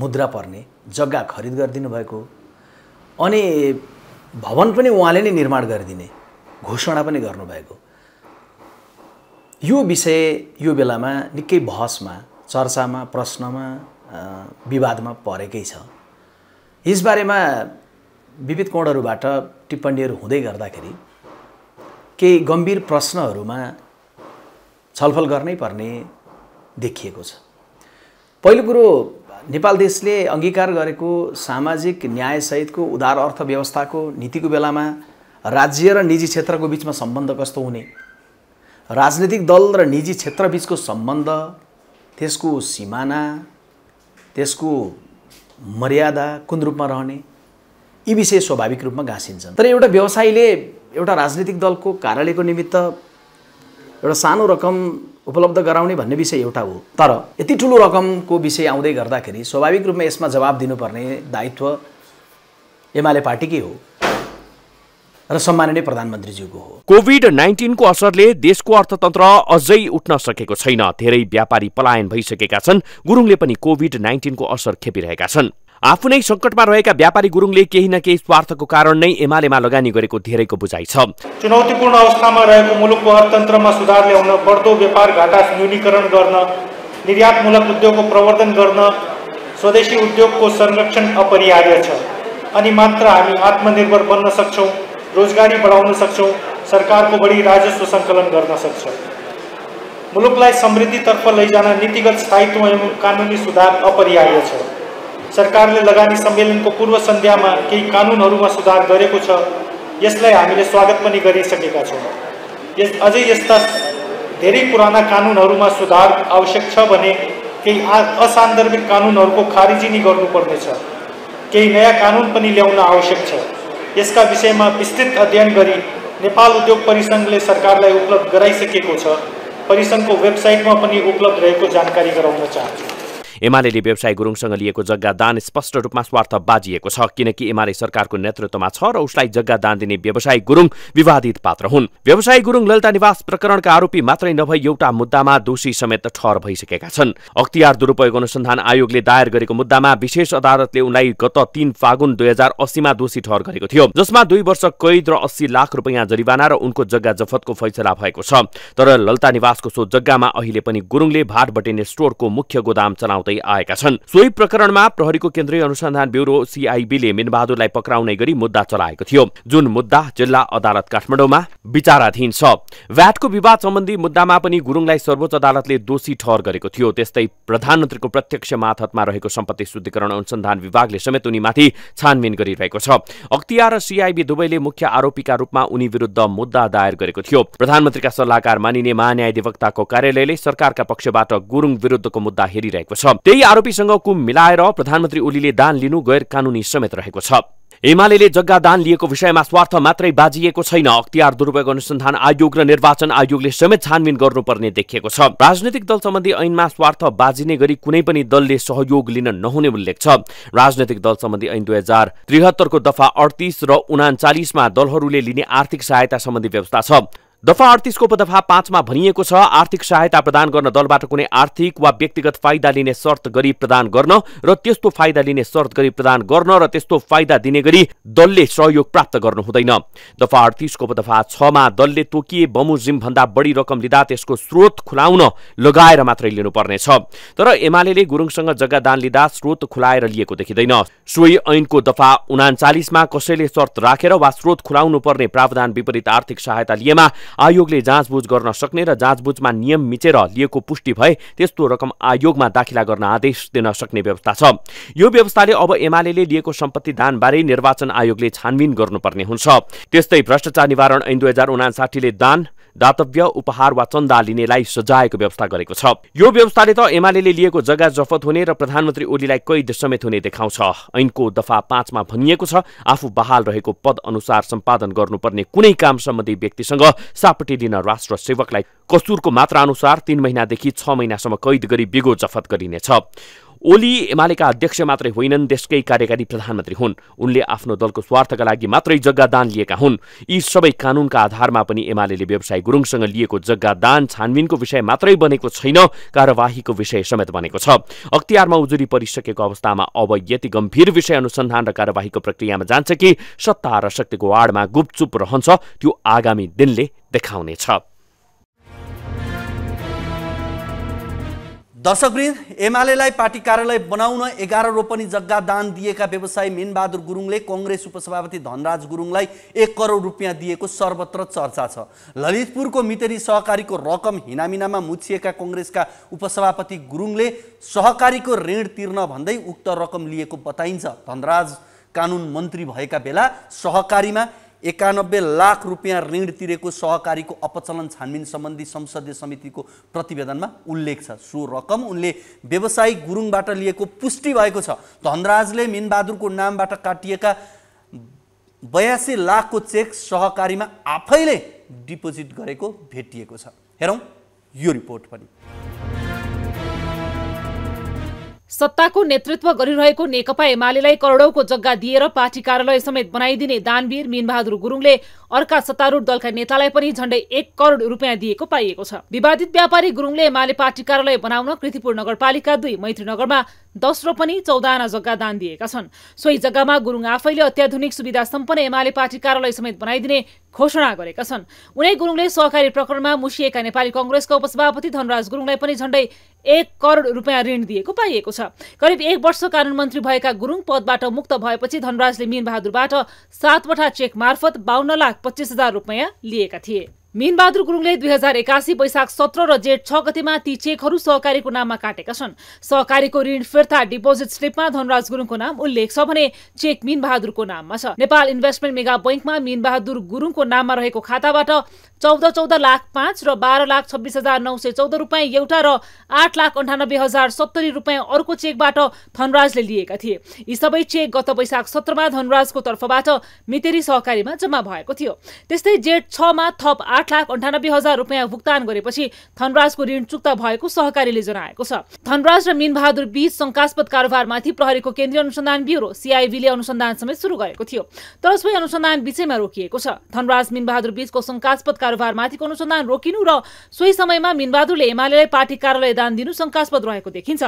मुद्रा पर्ने जग्गा खरिद गरिदिनु भएको अनि भवन पनि उहाँले नै निर्माण गरिदिने घोषणा पनि गर्नुभएको यो विषय यो बेलामा निकै बहसमा चर्चामा प्रश्नमा विवादमा परेकै छ यसबारेमा विविध कोणहरूबाट टिप्पणीहरू हुँदै गर्दाखेरि केही गम्भीर प्रश्नहरूमा छलफल गर्नै पर्ने देखिएको छ पहिलो कुरो नेपाल देशले अङ्गीकार गरेको सामाजिक न्यायसहितको उदार अर्थव्यवस्थाको नीतिको बेलामा राज्य र निजी क्षेत्रको बिचमा सम्बन्ध कस्तो हुने राजनीतिक दल र निजी क्षेत्रबिचको सम्बन्ध त्यसको सिमाना त्यसको मर्यादा कुन रूपमा रहने यी विषय स्वाभाविक रूपमा गाँसिन्छन् तर एउटा व्यवसायीले एउटा राजनीतिक दलको कार्यालयको निमित्त एउटा सानो रकम उपलब्ध गराउने भन्ने विषय एउटा हो तर यति ठुलो रकमको विषय आउँदै गर्दाखेरि स्वाभाविक रूपमा यसमा जवाब दिनुपर्ने दायित्व एमाले पार्टीकै हो र सम्माननीय प्रधानमन्त्रीज्यूको हो कोभिड नाइन्टिनको असरले देशको अर्थतन्त्र अझै उठ्न सकेको छैन धेरै व्यापारी पलायन भइसकेका छन् गुरुङले पनि कोभिड नाइन्टिनको असर खेपिरहेका छन् आफ्नै नै सङ्कटमा रहेका व्यापारी गुरुङले केही न केही स्वार्थको कारण नै एमालेमा लगानी गरेको धेरैको बुझाइ छ चुनौतीपूर्ण अवस्थामा रहेको मुलुकको अर्थतन्त्रमा सुधार ल्याउन बढ्दो व्यापार घाटा न्यूनीकरण गर्न निर्यातमूलक उद्योगको प्रवर्धन गर्न स्वदेशी उद्योगको संरक्षण अपरिहार्य छ अनि मात्र हामी आत्मनिर्भर बन्न सक्छौँ रोजगारी बढाउन सक्छौँ सरकारको बढी राजस्व सङ्कलन गर्न सक्छौँ मुलुकलाई समृद्धितर्फ लैजान नीतिगत स्थायित्व एवं कानुनी सुधार अपरिहार्य छ सरकारले लगानी सम्मेलनको पूर्व सन्ध्यामा केही कानुनहरूमा सुधार गरेको छ यसलाई हामीले स्वागत पनि गरिसकेका छौँ यस अझै यस्ता धेरै पुराना कानुनहरूमा सुधार आवश्यक छ भने केही असान्दर्भिक कानुनहरूको खारिजी नै गर्नुपर्नेछ केही नयाँ कानुन पनि ल्याउन आवश्यक छ यसका विषयमा विस्तृत अध्ययन गरी नेपाल उद्योग परिसङ्घले सरकारलाई उपलब्ध गराइसकेको छ परिसङ्घको वेबसाइटमा पनि उपलब्ध रहेको जानकारी गराउन चाहन्छु एमाले व्यवसाय गुरुङसँग लिएको जग्गा दान स्पष्ट रूपमा स्वार्थ बाजिएको छ किनकि एमाले सरकारको नेतृत्वमा छ र उसलाई जग्गा दान दिने व्यवसायी गुरुङ विवादित पात्र हुन् व्यवसायी गुरुङ ललिता निवास प्रकरणका आरोपी मात्रै नभई एउटा मुद्दामा दोषी समेत ठहर भइसकेका छन् अख्तियार दुरूपयोग अनुसन्धान आयोगले दायर गरेको मुद्दामा विशेष अदालतले उनलाई गत तीन फागुन दुई हजार अस्सीमा दोषी ठहर गरेको थियो जसमा दुई वर्ष कैद र अस्सी लाख रुपियाँ जरिवाना र उनको जग्गा जफतको फैसला भएको छ तर ललता निवासको सो जग्गामा अहिले पनि गुरुङले भाट बटेने स्टोरको मुख्य गोदाम चलाउँदै गर्दै आएका छन् सोही प्रकरणमा प्रहरीको केन्द्रीय अनुसन्धान ब्युरो सिआइबीले मिनबहादुरलाई पक्राउने गरी मुद्दा चलाएको थियो जुन मुद्दा जिल्ला अदालत काठमाडौँमा विचाराधीन छ भ्याटको विवाद सम्बन्धी मुद्दामा पनि गुरुङलाई सर्वोच्च अदालतले दोषी ठहर गरेको थियो त्यस्तै प्रधानमन्त्रीको प्रत्यक्ष माथतमा रहेको सम्पत्ति शुद्धिकरण अनुसन्धान विभागले समेत उनीमाथि छानबिन गरिरहेको छ अख्तियार र सीआईबी दुवैले मुख्य आरोपीका रूपमा उनी विरूद्ध मुद्दा दायर गरेको थियो प्रधानमन्त्रीका सल्लाहकार मानिने महान्यायाधिवक्ताको कार्यालयले सरकारका पक्षबाट गुरुङ विरुद्धको मुद्दा हेरिरहेको छ त्यही आरोपीसँग कुम मिलाएर प्रधानमन्त्री ओलीले दान लिनु गैर कानुनी समेत रहेको छ एमाले जग्गा दान लिएको विषयमा स्वार्थ मात्रै बाजिएको छैन अख्तियार दुरुपयोग अनुसन्धान आयोग र निर्वाचन आयोगले समेत छानबिन गर्नुपर्ने देखिएको छ राजनैतिक दल सम्बन्धी ऐनमा स्वार्थ बाजिने गरी कुनै पनि दलले सहयोग लिन नहुने उल्लेख छ राजनैतिक दल सम्बन्धी ऐन दुई हजार त्रिहत्तरको दफा अडतिस र उनाचालिसमा दलहरूले लिने आर्थिक सहायता सम्बन्धी व्यवस्था छ दफा अडतिसको उपदफा पाँचमा भनिएको छ आर्थिक सहायता प्रदान गर्न दलबाट कुनै आर्थिक वा व्यक्तिगत फाइदा लिने शर्त गरी प्रदान गर्न र त्यस्तो फाइदा लिने शर्त गरी प्रदान गर्न र त्यस्तो फाइदा दिने गरी दलले सहयोग प्राप्त गर्नु हुँदैन दफा अडतिसको उपदफा छमा दलले तोकिए बमोजिम भन्दा बढी रकम लिँदा त्यसको स्रोत खुलाउन लगाएर मात्रै लिनुपर्नेछ तर एमाले गुरुङसँग जग्गा दान लिँदा स्रोत खुलाएर लिएको देखिँदैन सोही ऐनको दफा उनाचालिसमा कसैले शर्त राखेर वा स्रोत खुलाउनु पर्ने प्रावधान विपरीत आर्थिक सहायता लिएमा आयोगले जाँचबुझ गर्न सक्ने र जाँचबुझमा नियम मिचेर लिएको पुष्टि भए त्यस्तो रकम आयोगमा दाखिला गर्न आदेश दिन सक्ने व्यवस्था छ यो व्यवस्थाले अब एमाले लिएको सम्पत्ति दानबारे निर्वाचन आयोगले छानबिन गर्नुपर्ने हुन्छ त्यस्तै भ्रष्टाचार निवारण ऐन दुई हजार उनासाठीले दान दातव्य उपहार वा चन्दा लिनेलाई सजायको व्यवस्था गरेको छ यो व्यवस्थाले त एमाले लिएको जग्गा जफत हुने र प्रधानमन्त्री ओलीलाई कैद समेत हुने देखाउँछ ऐनको दफा पाँचमा भनिएको छ आफू बहाल रहेको पद अनुसार सम्पादन गर्नुपर्ने कुनै काम सम्बन्धी व्यक्तिसँग सापटी लिन राष्ट्र सेवकलाई कसुरको मात्रा अनुसार तीन महिनादेखि छ महिनासम्म कैद गरी बिगो जफत गरिनेछ ओली एमालेका अध्यक्ष मात्रै होइनन् देशकै कार्यकारी प्रधानमन्त्री हुन् उनले आफ्नो दलको स्वार्थका लागि मात्रै जग्गा दान लिएका हुन् यी सबै कानूनका आधारमा पनि एमाले व्यवसायी गुरुङसँग लिएको जग्गा दान छानबिनको विषय मात्रै बनेको छैन कार्यवाहीको विषय समेत बनेको छ अख्तियारमा उजुरी परिसकेको अवस्थामा अब यति गम्भीर विषय अनुसन्धान र कार्यवाहीको प्रक्रियामा जान्छ कि सत्ता र शक्तिको वाडमा गुपचुप रहन्छ त्यो आगामी दिनले देखाउनेछ दर्शकवृन्द एमालेलाई पार्टी कार्यालय बनाउन एघार रोपनी जग्गा दान दिएका व्यवसायी मेनबहादुर गुरुङले कङ्ग्रेस उपसभापति धनराज गुरुङलाई एक करोड रुपियाँ दिएको सर्वत्र चर्चा छ ललितपुरको मितेरी सहकारीको रकम हिनामिनामा मुछिएका कङ्ग्रेसका उपसभापति गुरुङले सहकारीको ऋण तिर्न भन्दै उक्त रकम लिएको बताइन्छ धनराज कानुन मन्त्री भएका बेला सहकारीमा एकानब्बे लाख रुपियाँ ऋण तिरेको सहकारीको अपचलन छानबिन सम्बन्धी संसदीय समितिको प्रतिवेदनमा उल्लेख छ सो रकम उनले व्यवसायिक गुरुङबाट लिएको पुष्टि भएको छ धनराजले मिनबहादुरको नामबाट काटिएका बयासी लाखको चेक सहकारीमा आफैले डिपोजिट गरेको भेटिएको छ हेरौँ यो रिपोर्ट पनि सत्ताको नेतृत्व गरिरहेको नेकपा एमालेलाई करोडौँको जग्गा दिएर पार्टी कार्यालय समेत बनाइदिने दानवीर मिनबहादुर गुरुङले अर्का सत्तारूढ दलका नेतालाई पनि झण्डै एक करोड रुपियाँ दिएको पाइएको छ विवादित व्यापारी गुरुङले एमाले पार्टी कार्यालय बनाउन कृतिपुर नगरपालिका दुई मैत्रीनगरमा दोस्रो पनि चौधना जग्गा दान दिएका छन् सोही जग्गामा गुरुङ आफैले अत्याधुनिक सुविधा सम्पन्न एमाले पार्टी कार्यालय समेत बनाइदिने घोषणा गरेका छन् उनै गुरुङले सहकारी प्रकरणमा मुसिएका नेपाली कङ्ग्रेसका उपसभापति धनराज गुरुङलाई पनि झण्डै एक करोड रुपियाँ ऋण दिएको पाइएको छ करिब एक वर्ष कानुन मन्त्री भएका गुरुङ पदबाट मुक्त भएपछि धनराजले मिनबहादुरबाट सातवटा चेक मार्फत बाहन्न लाख पच्चिस हजार रुपियाँ लिएका थिए मिनबहादुर गुरुङले दुई हजार एकासी वैशाख सत्र र जेठ छ गतेमा ती चेकहरू सहकारीको नाममा काटेका छन् सहकारीको ऋण फिर्ता डिपोजिट स्लिपमा धनराज गुरुङको नाम उल्लेख छ भने चेक मिनबहादुरको नाममा छ नेपाल इन्भेस्टमेन्ट मेगा बैङ्कमा मिनबहादुर गुरुङको नाममा रहेको खाताबाट चौध चौध लाख पाँच र बाह्र लाख छब्बिस हजार नौ सय चौध रुपियाँ एउटा र आठ लाख अन्ठानब्बे हजार सत्तरी रुपियाँ अर्को चेकबाट धनराजले लिएका थिए यी सबै चेक गत वैशाख सत्रमा धनराजको तर्फबाट मितेरी सहकारीमा जम्मा भएको थियो त्यस्तै जेठ छमा थप आठ लाख अन्ठानब्बे हजार रुपियाँ भुक्तान गरेपछि धनराजको ऋण चुक्ता भएको सहकारीले जनाएको छ धनराज र मिनबहादुर बीच शङ्कास्पद कारोबारमाथि प्रहरीको केन्द्रीय अनुसन्धान ब्युरो सिआइबीले अनुसन्धान समेत सुरु गरेको थियो तर सबै अनुसन्धान बिचैमा रोकिएको छ धनराज मिनबहादुर बीचको शङ्कास्पद कारोबारमाथिको अनुसन्धान रोकिनु र सोही समयमा मिनबहादुरले एमालेलाई पार्टी कार्यालय दान दिनु शङ्कास्पद रहेको देखिन्छ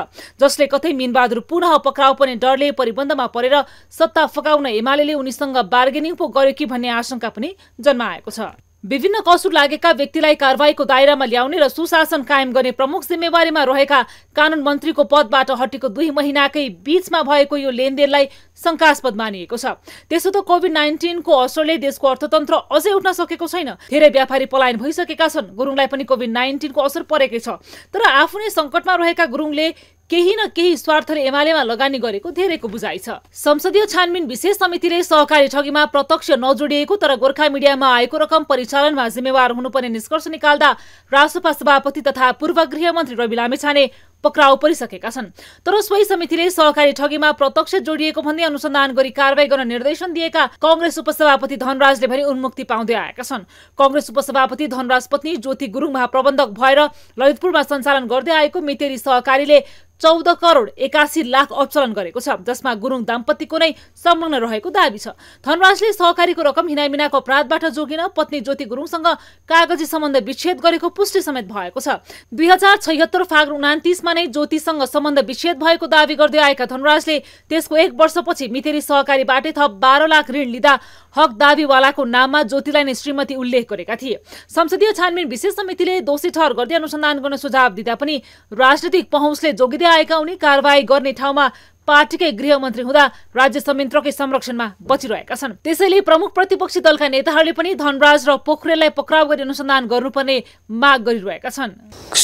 जसले कतै मिनबहादुर पुनः पक्राउ पर्ने डरले परिबन्धमा परेर सत्ता फकाउन एमाले उनीसँग बार्गेनिङ पो गर्यो कि भन्ने आशंका पनि जन्माएको छ विभिन्न कसुर लागेका व्यक्तिलाई कारवाहीको दायरामा ल्याउने र सुशासन कायम गर्ने प्रमुख जिम्मेवारीमा रहेका कानून मन्त्रीको पदबाट हटेको दुई महिनाकै बीचमा भएको यो लेनदेनलाई शङ्कास्पद मानिएको छ त्यसो त कोभिड नाइन्टिनको असरले देशको अर्थतन्त्र अझै उठ्न सकेको छैन धेरै व्यापारी पलायन भइसकेका छन् गुरुङलाई पनि कोभिड नाइन्टिनको असर परेकै छ तर आफ्नै सङ्कटमा रहेका गुरुङले केही न केही स्वार्थले एमालेमा लगानी गरेको धेरैको बुझाइ छ संसदीय छानबिन विशेष समितिले सहकारी ठगीमा प्रत्यक्ष नजोडिएको तर गोर्खा मिडियामा आएको रकम परिचालनमा जिम्मेवार हुनुपर्ने निष्कर्ष निकाल्दा राजसभा सभापति तथा पूर्व मन्त्री रवि लामेछाने पक्राउ परिसकेका छन् तर सोही समितिले सहकारी ठगीमा प्रत्यक्ष जोडिएको भन्दै अनुसन्धान गरी कारवाही गर्न निर्देशन दिएका कंग्रेस उपसभापति धनराजले भने उन्मुक्ति पाउँदै आएका छन् कंग्रेस उपसभापति धनराज पत्नी ज्योति गुरुङ महाप्रबन्धक भएर ललितपुरमा सञ्चालन गर्दै आएको मितेरी सहकारीले चौध करोड एकासी लाख अपचलन गरेको छ जसमा गुरुङ दाम्पत्यको नै संलग्न रहेको दावी छ धनराजले सहकारीको रकम हिनामिनाको अपराधबाट जोगिन पत्नी ज्योति गुरुङसँग कागजी सम्बन्ध विच्छेद गरेको पुष्टि समेत भएको छ दुई हजार फागुन उनातिसमा वर्षमा नै ज्योतिसँग सम्बन्ध विच्छेद भएको दावी गर्दै आएका धनराजले त्यसको एक वर्षपछि मितेरी सहकारीबाटै थप बाह्र लाख ऋण लिँदा हक दावीवालाको नाममा ज्योतिलाई नै श्रीमती उल्लेख गरेका थिए संसदीय छानबिन विशेष समितिले दोषी ठहर गर्दै अनुसन्धान गर्ने सुझाव दिँदा पनि राजनीतिक पहुँचले जोगिँदै आएका उनी कारवाही गर्ने ठाउँमा पार्टीकै गृहमन्त्री हुँदा राज्य संयन्त्रकै संरक्षणमा बचिरहेका छन् त्यसैले प्रमुख प्रतिपक्षी दलका नेताहरूले पनि धनराज र पोखरेललाई पक्राउ गरी अनुसन्धान गर्नुपर्ने माग गरिरहेका छन्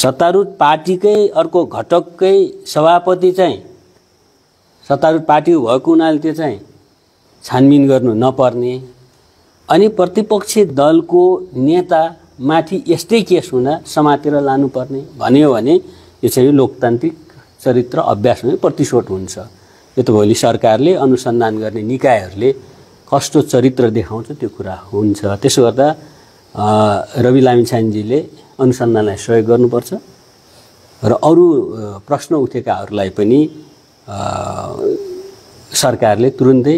सत्तारूढ पार्टीकै अर्को घटककै सभापति चाहिँ सत्तारूढ पार्टी भएको हुनाले त्यो चाहिँ छानबिन गर्नु नपर्ने अनि प्रतिपक्षी दलको नेता माथि यस्तै केस हुँदा समातेर लानुपर्ने भन्यो भने यो लोकतान्त्रिक चरित्र अभ्यासमा प्रतिशोध हुन्छ यो त भोलि सरकारले अनुसन्धान गर्ने निकायहरूले कस्तो चरित्र देखाउँछ त्यो कुरा हुन्छ त्यसो गर्दा रवि लामिछानजीले अनुसन्धानलाई सहयोग गर्नुपर्छ र अरू प्रश्न उठेकाहरूलाई पनि सरकारले तुरुन्तै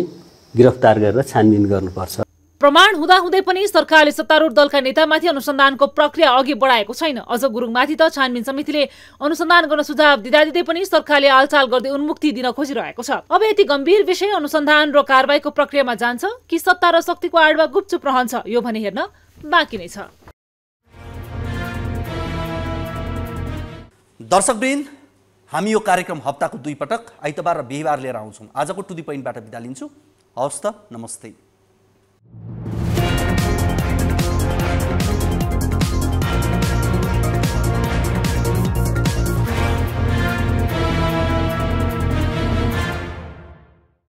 गिरफ्तार गरेर छानबिन गर्नुपर्छ प्रमाण हुँदाहुँदै पनि सरकारले सत्तारूढ दलका नेतामाथि अनुसन्धानको प्रक्रिया अघि बढाएको छैन अझ गुरुङमाथि त छानबिन समितिले अनुसन्धान गर्न सुझाव दिँदा दिँदै पनि सरकारले हालचाल गर्दै उन्मुक्ति दिन खोजिरहेको छ अब यति गम्भीर विषय अनुसन्धान र कारवाहीको प्रक्रियामा जान्छ कि सत्ता र शक्तिको आडमा गुपचुप रहन्छ यो भने हेर्न बाँकी नै छ दर्शकवृन्द हामी यो कार्यक्रम हप्ताको दुईपटक आइतबार र बिहिबार लिएर आउँछौँ आजको टु दि पोइन्टबाट बिदा लिन्छु हवस् त नमस्ते you